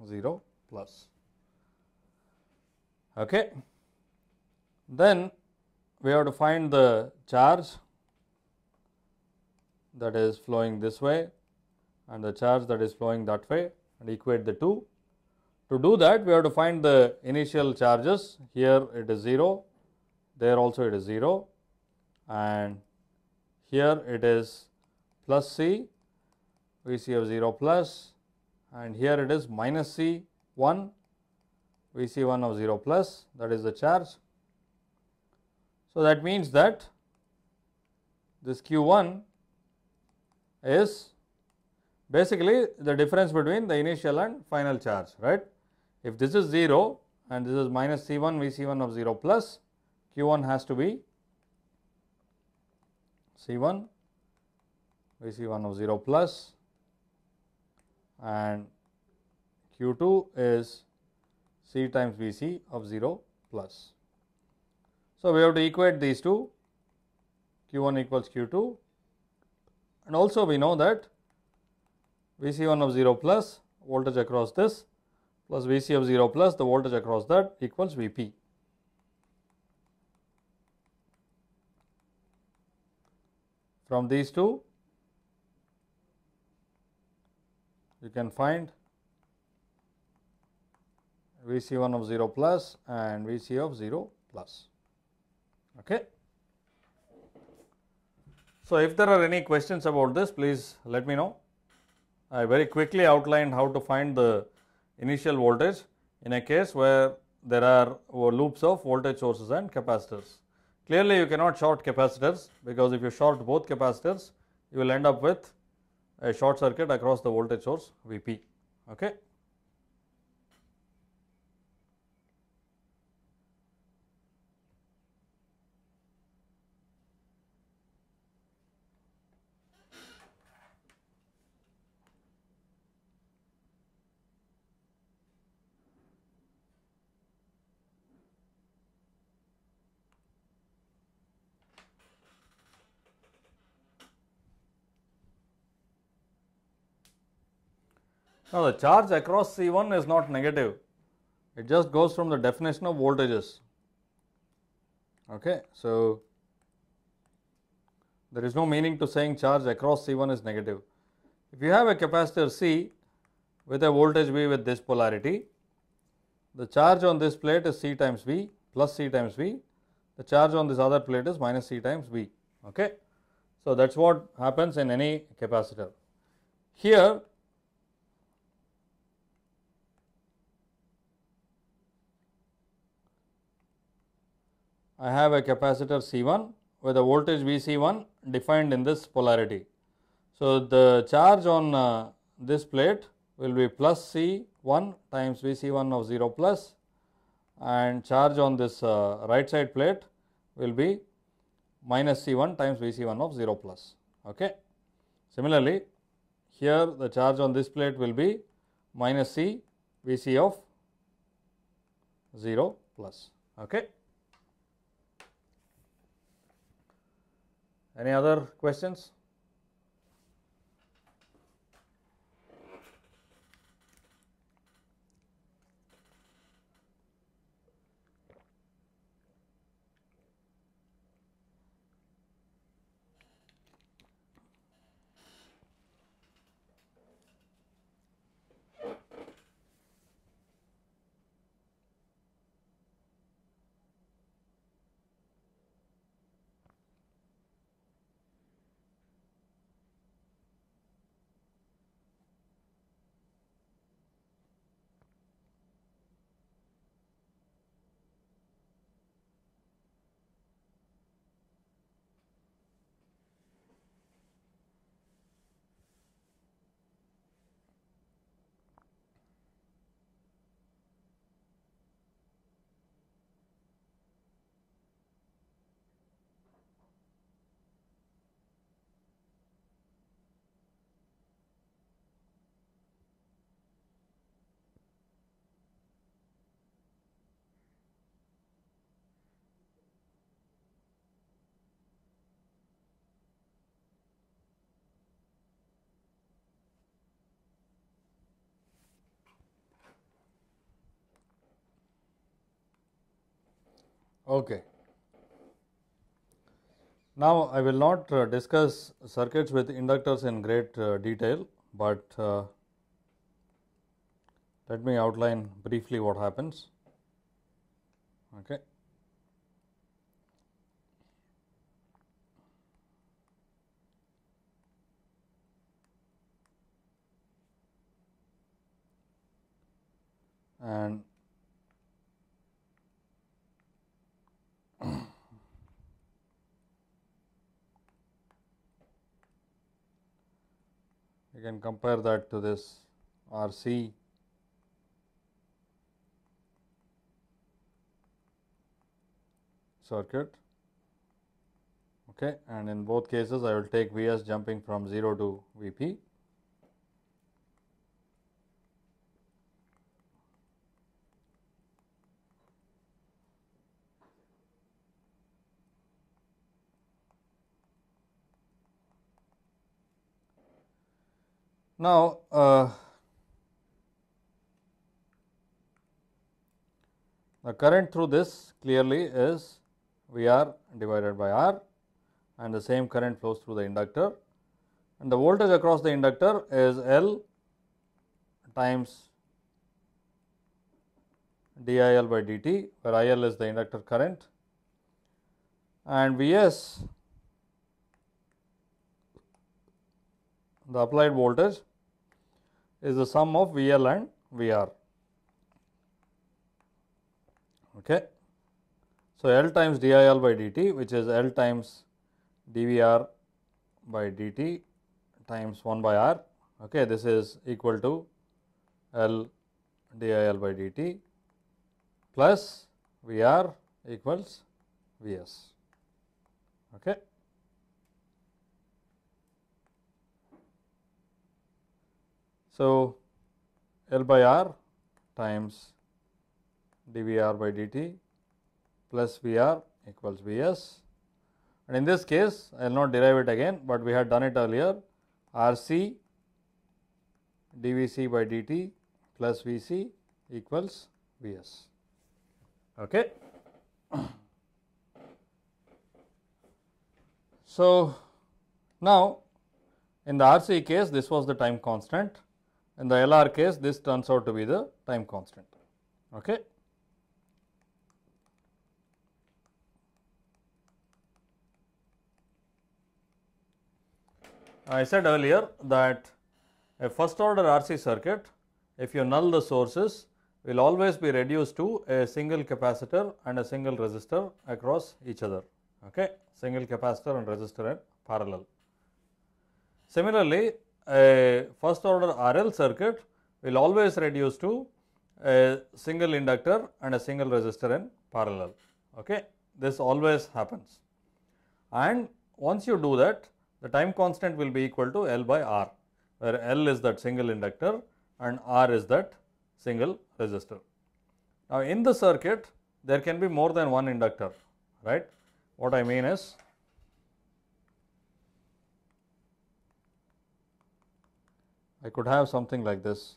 Speaker 1: 0 plus. Okay. Then we have to find the charge that is flowing this way and the charge that is flowing that way and equate the two to do that, we have to find the initial charges. Here it is 0, there also it is 0 and here it is plus C, VC of 0 plus and here it is minus C 1, VC 1 of 0 plus that is the charge. So, that means that this Q 1 is basically the difference between the initial and final charge, right. If this is 0 and this is minus C1 VC1 of 0 plus Q1 has to be C1 VC1 of 0 plus and Q2 is C times VC of 0 plus. So, we have to equate these two Q1 equals Q2 and also we know that VC1 of 0 plus voltage across this plus Vc of 0 plus the voltage across that equals Vp. From these two, you can find Vc1 of 0 plus and Vc of 0 plus. Okay. So, if there are any questions about this, please let me know. I very quickly outlined how to find the initial voltage in a case where there are loops of voltage sources and capacitors. Clearly, you cannot short capacitors because if you short both capacitors, you will end up with a short circuit across the voltage source Vp. Okay. Now the charge across C1 is not negative. It just goes from the definition of voltages. Okay, so there is no meaning to saying charge across C1 is negative. If you have a capacitor C with a voltage V with this polarity, the charge on this plate is C times V plus C times V. The charge on this other plate is minus C times V. Okay. So, that is what happens in any capacitor. Here I have a capacitor C1 with a voltage VC1 defined in this polarity. So, the charge on uh, this plate will be plus C1 times VC1 of 0 plus and charge on this uh, right side plate will be minus C1 times VC1 of 0 plus. Okay. Similarly, here the charge on this plate will be minus C VC of 0 plus. Okay. Any other questions? Okay. Now, I will not uh, discuss circuits with inductors in great uh, detail, but uh, let me outline briefly what happens. Okay. And you can compare that to this RC circuit okay and in both cases I will take Vs jumping from 0 to Vp Now, uh, the current through this clearly is VR divided by R and the same current flows through the inductor and the voltage across the inductor is L times dIL by dt where IL is the inductor current and Vs the applied voltage is the sum of VL and VR. Okay. So, L times dIL by dt which is L times dVR by dt times 1 by R. Okay. This is equal to L dIL by dt plus VR equals Vs. Okay. So, L by R times dVR by dt plus Vr equals Vs and in this case I will not derive it again, but we had done it earlier Rc dVc by dt plus Vc equals Vs. Okay. So, now in the RC case this was the time constant in the LR case, this turns out to be the time constant. Okay. I said earlier that a first order RC circuit, if you null the sources, will always be reduced to a single capacitor and a single resistor across each other. Okay, single capacitor and resistor in parallel. Similarly, a first order RL circuit will always reduce to a single inductor and a single resistor in parallel. Okay. This always happens and once you do that the time constant will be equal to L by R where L is that single inductor and R is that single resistor. Now in the circuit there can be more than one inductor right. What I mean is I could have something like this.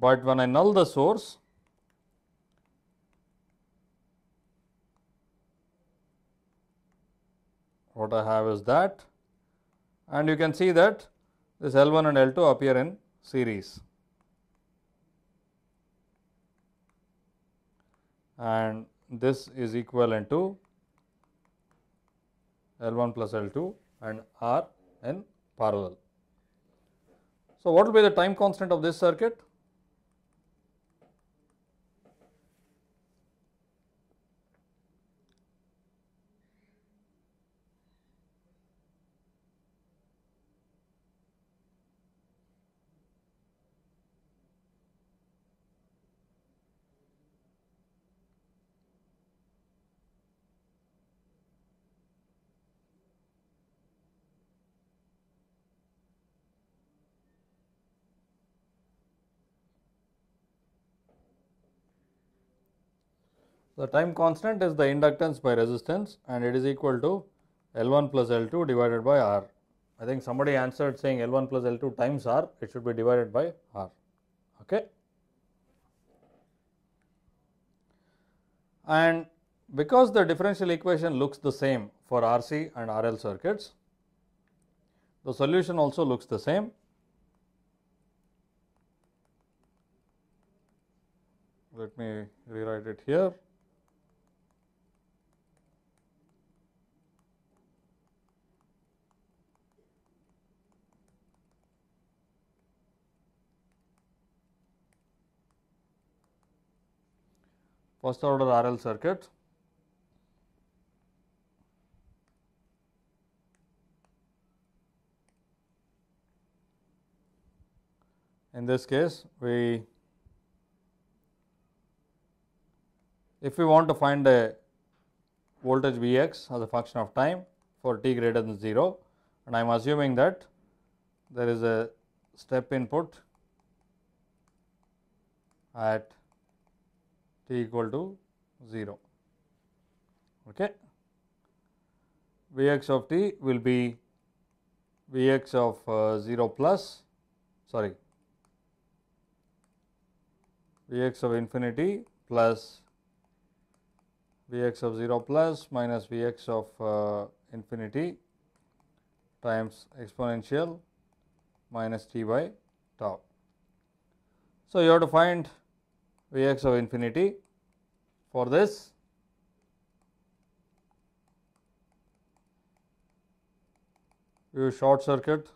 Speaker 1: But when I null the source, what I have is that and you can see that this L1 and L2 appear in series. and this is equivalent to L1 plus L2 and R in parallel. So, what will be the time constant of this circuit? The time constant is the inductance by resistance and it is equal to L1 plus L2 divided by R. I think somebody answered saying L1 plus L2 times R, it should be divided by R. Okay. And because the differential equation looks the same for RC and RL circuits, the solution also looks the same. Let me rewrite it here. first order RL circuit. In this case, we if we want to find a voltage Vx as a function of time for t greater than 0 and I am assuming that there is a step input at t equal to 0. Okay. Vx of t will be Vx of uh, 0 plus sorry Vx of infinity plus Vx of 0 plus minus Vx of uh, infinity times exponential minus t by tau. So, you have to find V x of infinity for this you short circuit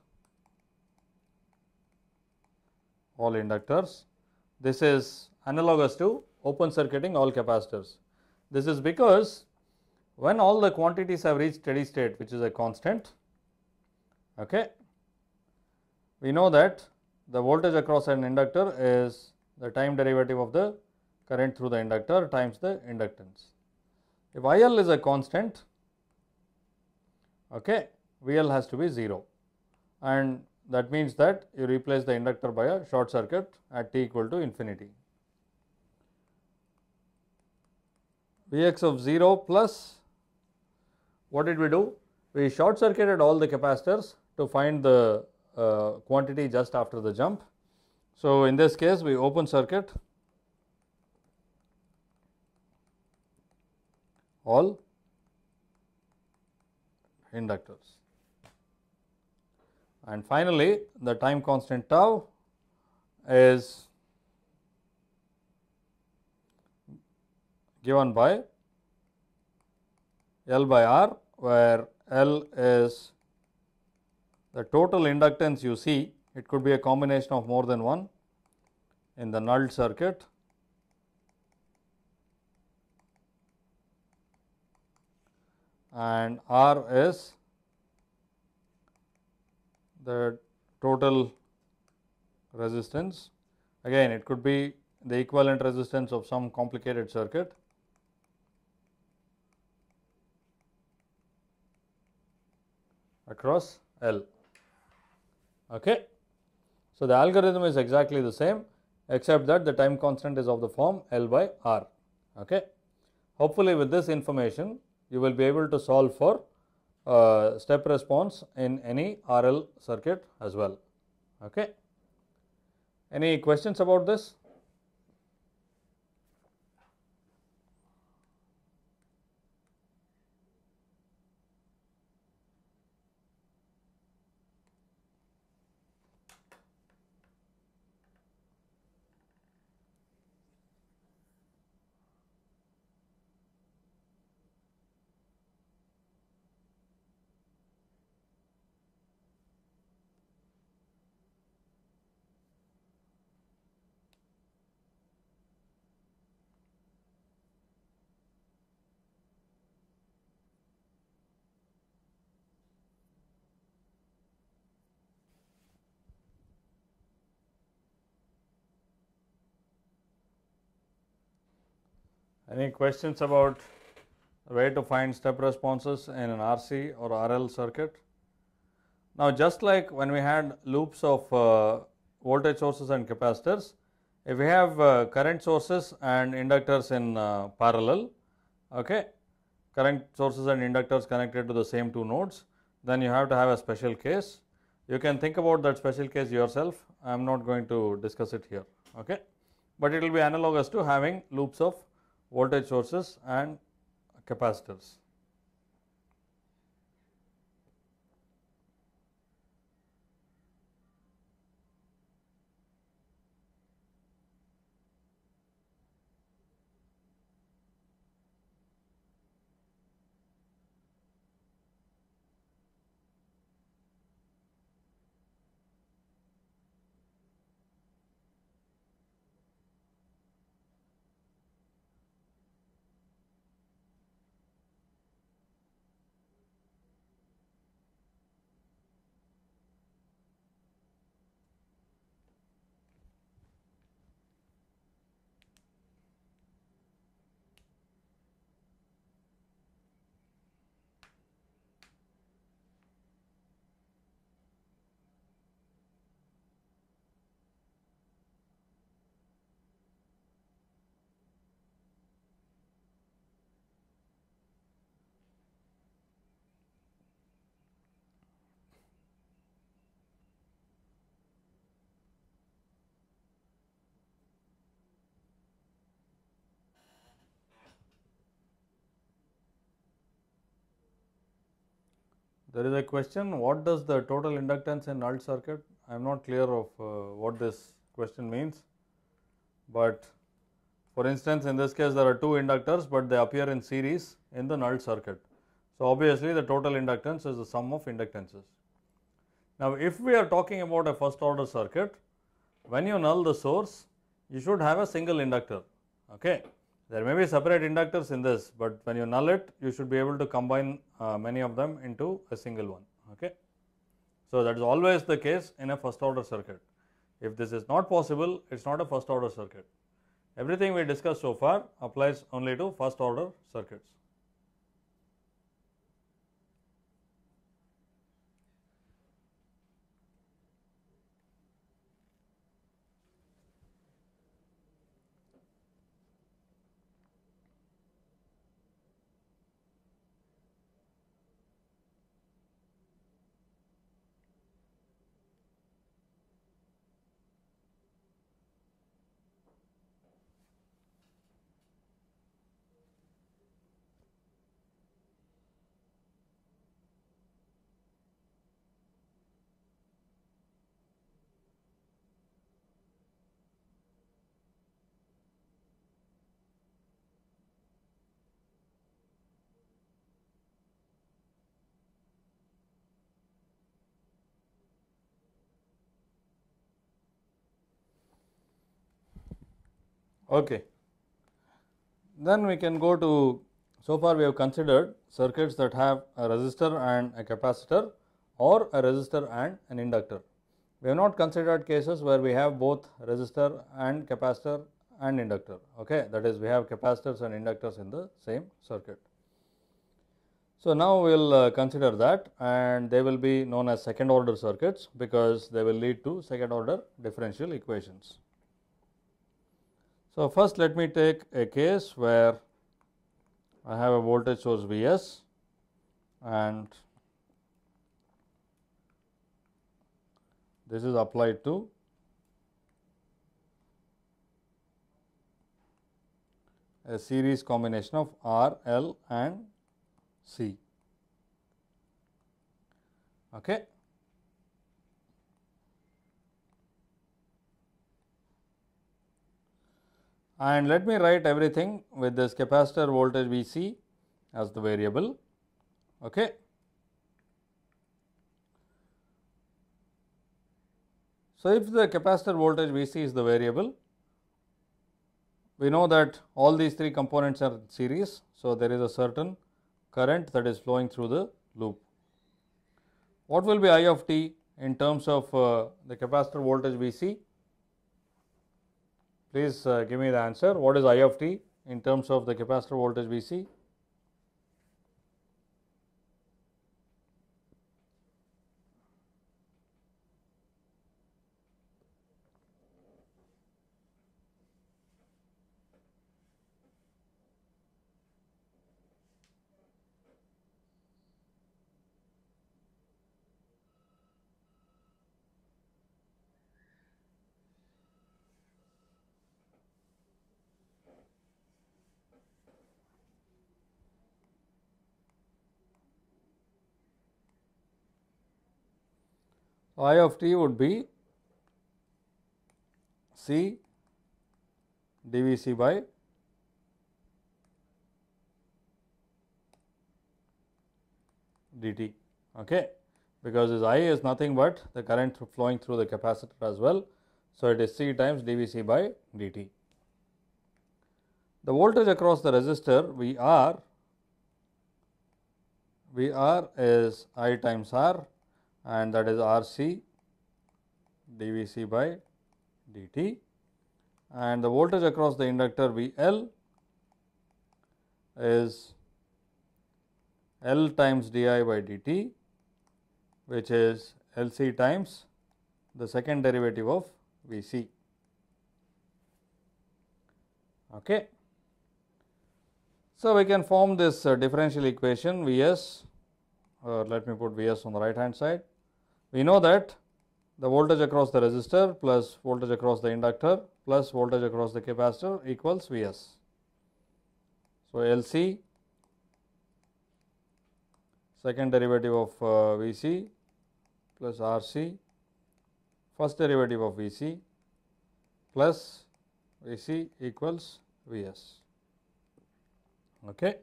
Speaker 1: all inductors. This is analogous to open circuiting all capacitors. This is because when all the quantities have reached steady state which is a constant, okay, we know that the voltage across an inductor is the time derivative of the current through the inductor times the inductance. If IL is a constant, okay, VL has to be 0 and that means that you replace the inductor by a short circuit at t equal to infinity. Vx of 0 plus what did we do? We short circuited all the capacitors to find the uh, quantity just after the jump so, in this case we open circuit all inductors. And finally, the time constant tau is given by L by R where L is the total inductance you see it could be a combination of more than one in the null circuit. and R is the total resistance. Again, it could be the equivalent resistance of some complicated circuit. across L. Okay. So, the algorithm is exactly the same except that the time constant is of the form L by R. Okay. Hopefully, with this information you will be able to solve for uh, step response in any RL circuit as well. Okay. Any questions about this? Any questions about way to find step responses in an RC or RL circuit? Now, just like when we had loops of uh, voltage sources and capacitors, if we have uh, current sources and inductors in uh, parallel, okay, current sources and inductors connected to the same two nodes, then you have to have a special case. You can think about that special case yourself. I am not going to discuss it here, okay. But it will be analogous to having loops of voltage sources and capacitors. There is a question what does the total inductance in null circuit? I am not clear of uh, what this question means, but for instance in this case there are two inductors but they appear in series in the null circuit. So, obviously the total inductance is the sum of inductances. Now, if we are talking about a first order circuit, when you null the source, you should have a single inductor. Okay. There may be separate inductors in this, but when you null it, you should be able to combine uh, many of them into a single one. Okay. So, that is always the case in a first order circuit. If this is not possible, it is not a first order circuit. Everything we discussed so far applies only to first order circuits. Okay. Then we can go to so far we have considered circuits that have a resistor and a capacitor or a resistor and an inductor. We have not considered cases where we have both resistor and capacitor and inductor okay that is we have capacitors and inductors in the same circuit. So now we will uh, consider that and they will be known as second order circuits because they will lead to second order differential equations. So, first let me take a case where I have a voltage source V s and this is applied to a series combination of R, L and C. Okay. and let me write everything with this capacitor voltage Vc as the variable. Okay. So, if the capacitor voltage Vc is the variable, we know that all these three components are series. So, there is a certain current that is flowing through the loop. What will be I of t in terms of uh, the capacitor voltage Vc? Please uh, give me the answer. What is I of t in terms of the capacitor voltage Vc? I of t would be C dvc by dt okay because this i is nothing but the current flowing through the capacitor as well so it is c times dvc by dt the voltage across the resistor vr vr is i times r and that is RC dVc by dt and the voltage across the inductor VL is L times di by dt which is LC times the second derivative of VC. Okay. So, we can form this uh, differential equation Vs or let me put Vs on the right hand side we know that the voltage across the resistor plus voltage across the inductor plus voltage across the capacitor equals V s. So, L c second derivative of uh, V c plus R c first derivative of V c plus V c equals V s. Okay.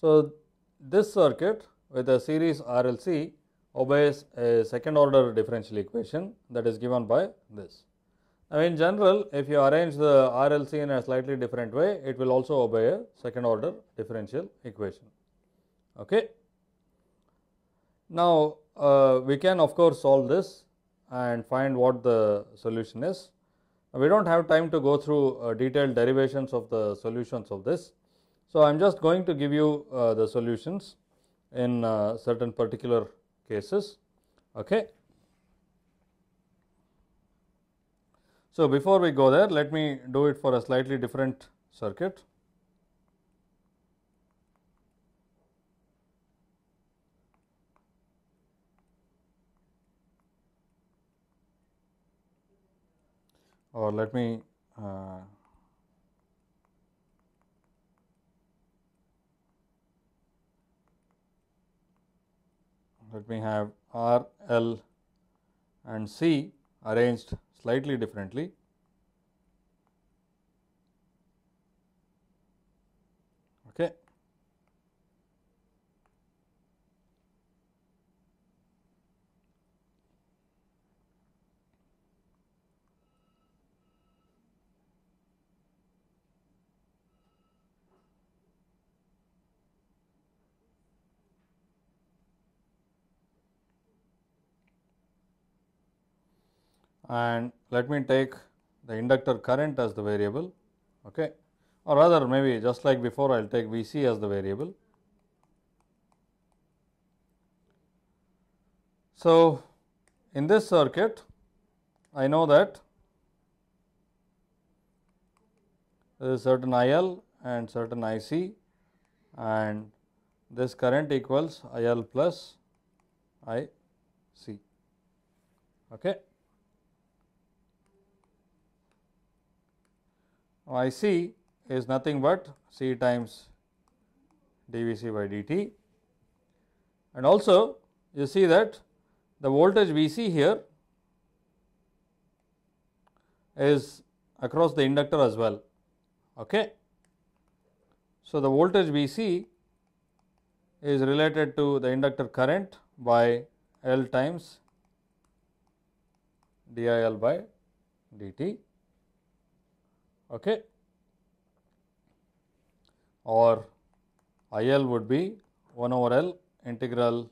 Speaker 1: So, this circuit with a series RLC obeys a second order differential equation that is given by this. Now, in general, if you arrange the RLC in a slightly different way, it will also obey a second order differential equation. Okay. Now, uh, we can of course solve this and find what the solution is. We do not have time to go through uh, detailed derivations of the solutions of this. So, I am just going to give you uh, the solutions in uh, certain particular cases. Okay. So, before we go there, let me do it for a slightly different circuit. Or let me uh, let me have R, L and C arranged slightly differently and let me take the inductor current as the variable okay or rather maybe just like before I will take Vc as the variable. So, in this circuit I know that there is certain IL and certain IC and this current equals IL plus IC. Okay. Y c is nothing but c times dVc by dt and also you see that the voltage Vc here is across the inductor as well. Okay. So, the voltage Vc is related to the inductor current by L times dIL by dt okay or IL would be 1 over L integral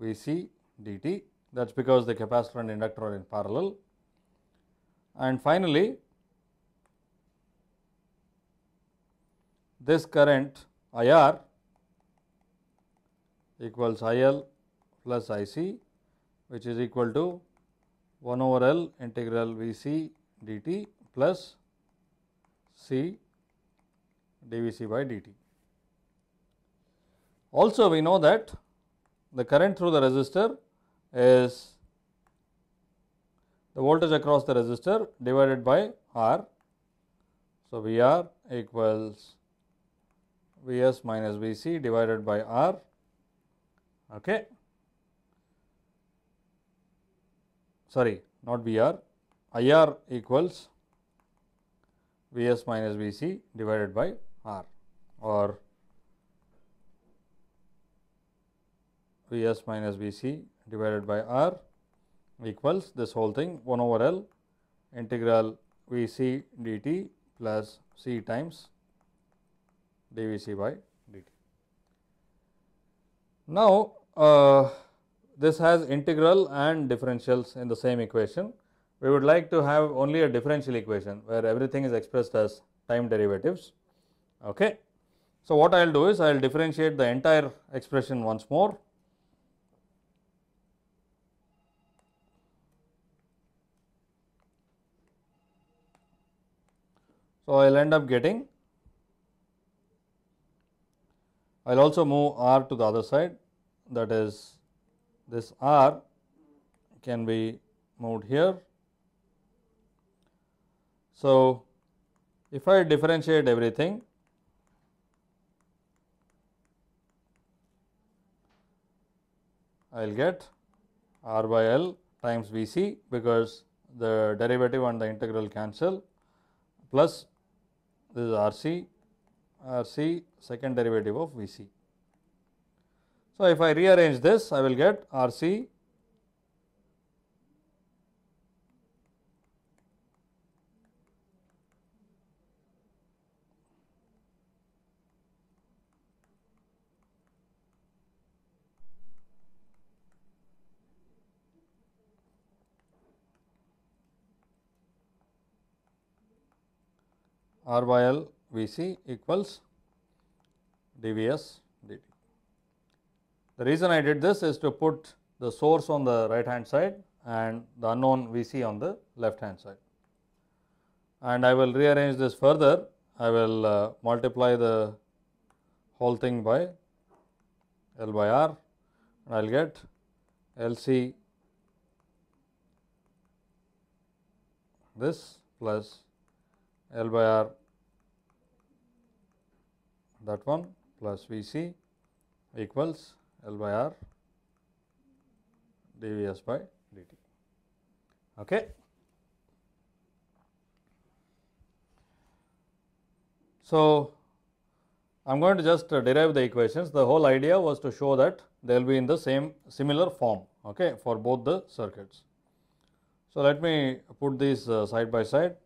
Speaker 1: VC dt that is because the capacitor and inductor are in parallel. And finally, this current IR equals IL plus IC which is equal to 1 over L integral VC dt plus C dVc by dt. Also we know that the current through the resistor is the voltage across the resistor divided by R. So, VR equals Vs minus Vc divided by R. Okay. Sorry, not VR, IR equals V s minus V c divided by R or V s minus V c divided by R equals this whole thing 1 over L integral V c d t plus c times d V c by d t. Now, uh, this has integral and differentials in the same equation we would like to have only a differential equation where everything is expressed as time derivatives. Okay. So, what I will do is I will differentiate the entire expression once more. So, I will end up getting I will also move r to the other side that is this r can be moved here so, if I differentiate everything, I will get r by L times V c because the derivative and the integral cancel plus this is R c, R c second derivative of V c. So, if I rearrange this I will get R c R by L V C equals dvs dt. The reason I did this is to put the source on the right hand side and the unknown Vc on the left hand side. And I will rearrange this further, I will uh, multiply the whole thing by L by R and I will get LC this plus L by R that one plus V C equals L by R dVs by dt. Okay. So, I am going to just uh, derive the equations. The whole idea was to show that they will be in the same similar form okay, for both the circuits. So, let me put these uh, side by side.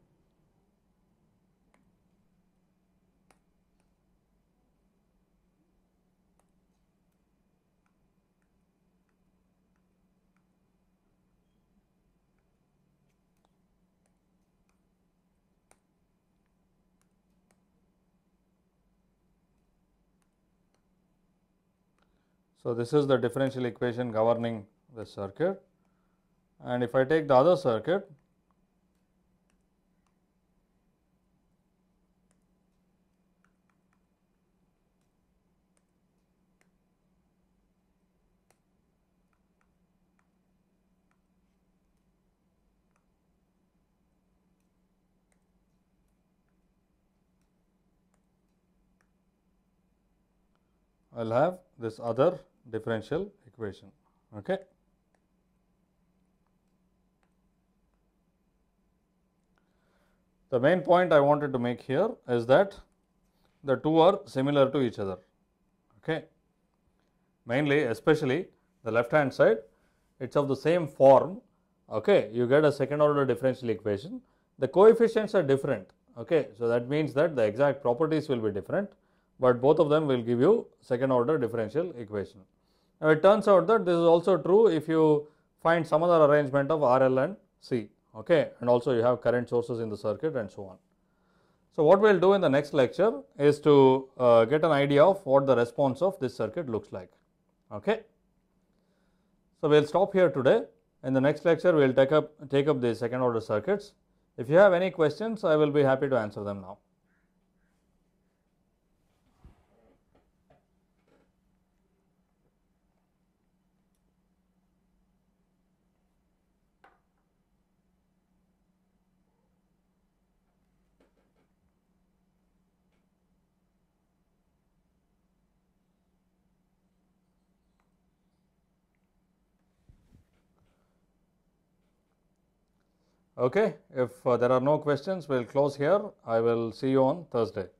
Speaker 1: So, this is the differential equation governing the circuit and if I take the other circuit I will have this other differential equation. Okay. The main point I wanted to make here is that the two are similar to each other. Okay. Mainly especially the left hand side it is of the same form. Okay. You get a second order differential equation. The coefficients are different. Okay. So, that means that the exact properties will be different, but both of them will give you second order differential equation. Now it turns out that this is also true if you find some other arrangement of RL and C okay and also you have current sources in the circuit and so on. So what we will do in the next lecture is to uh, get an idea of what the response of this circuit looks like okay. So we will stop here today in the next lecture we will take up take up the second order circuits. If you have any questions I will be happy to answer them now. Okay, if uh, there are no questions, we'll close here. I will see you on Thursday.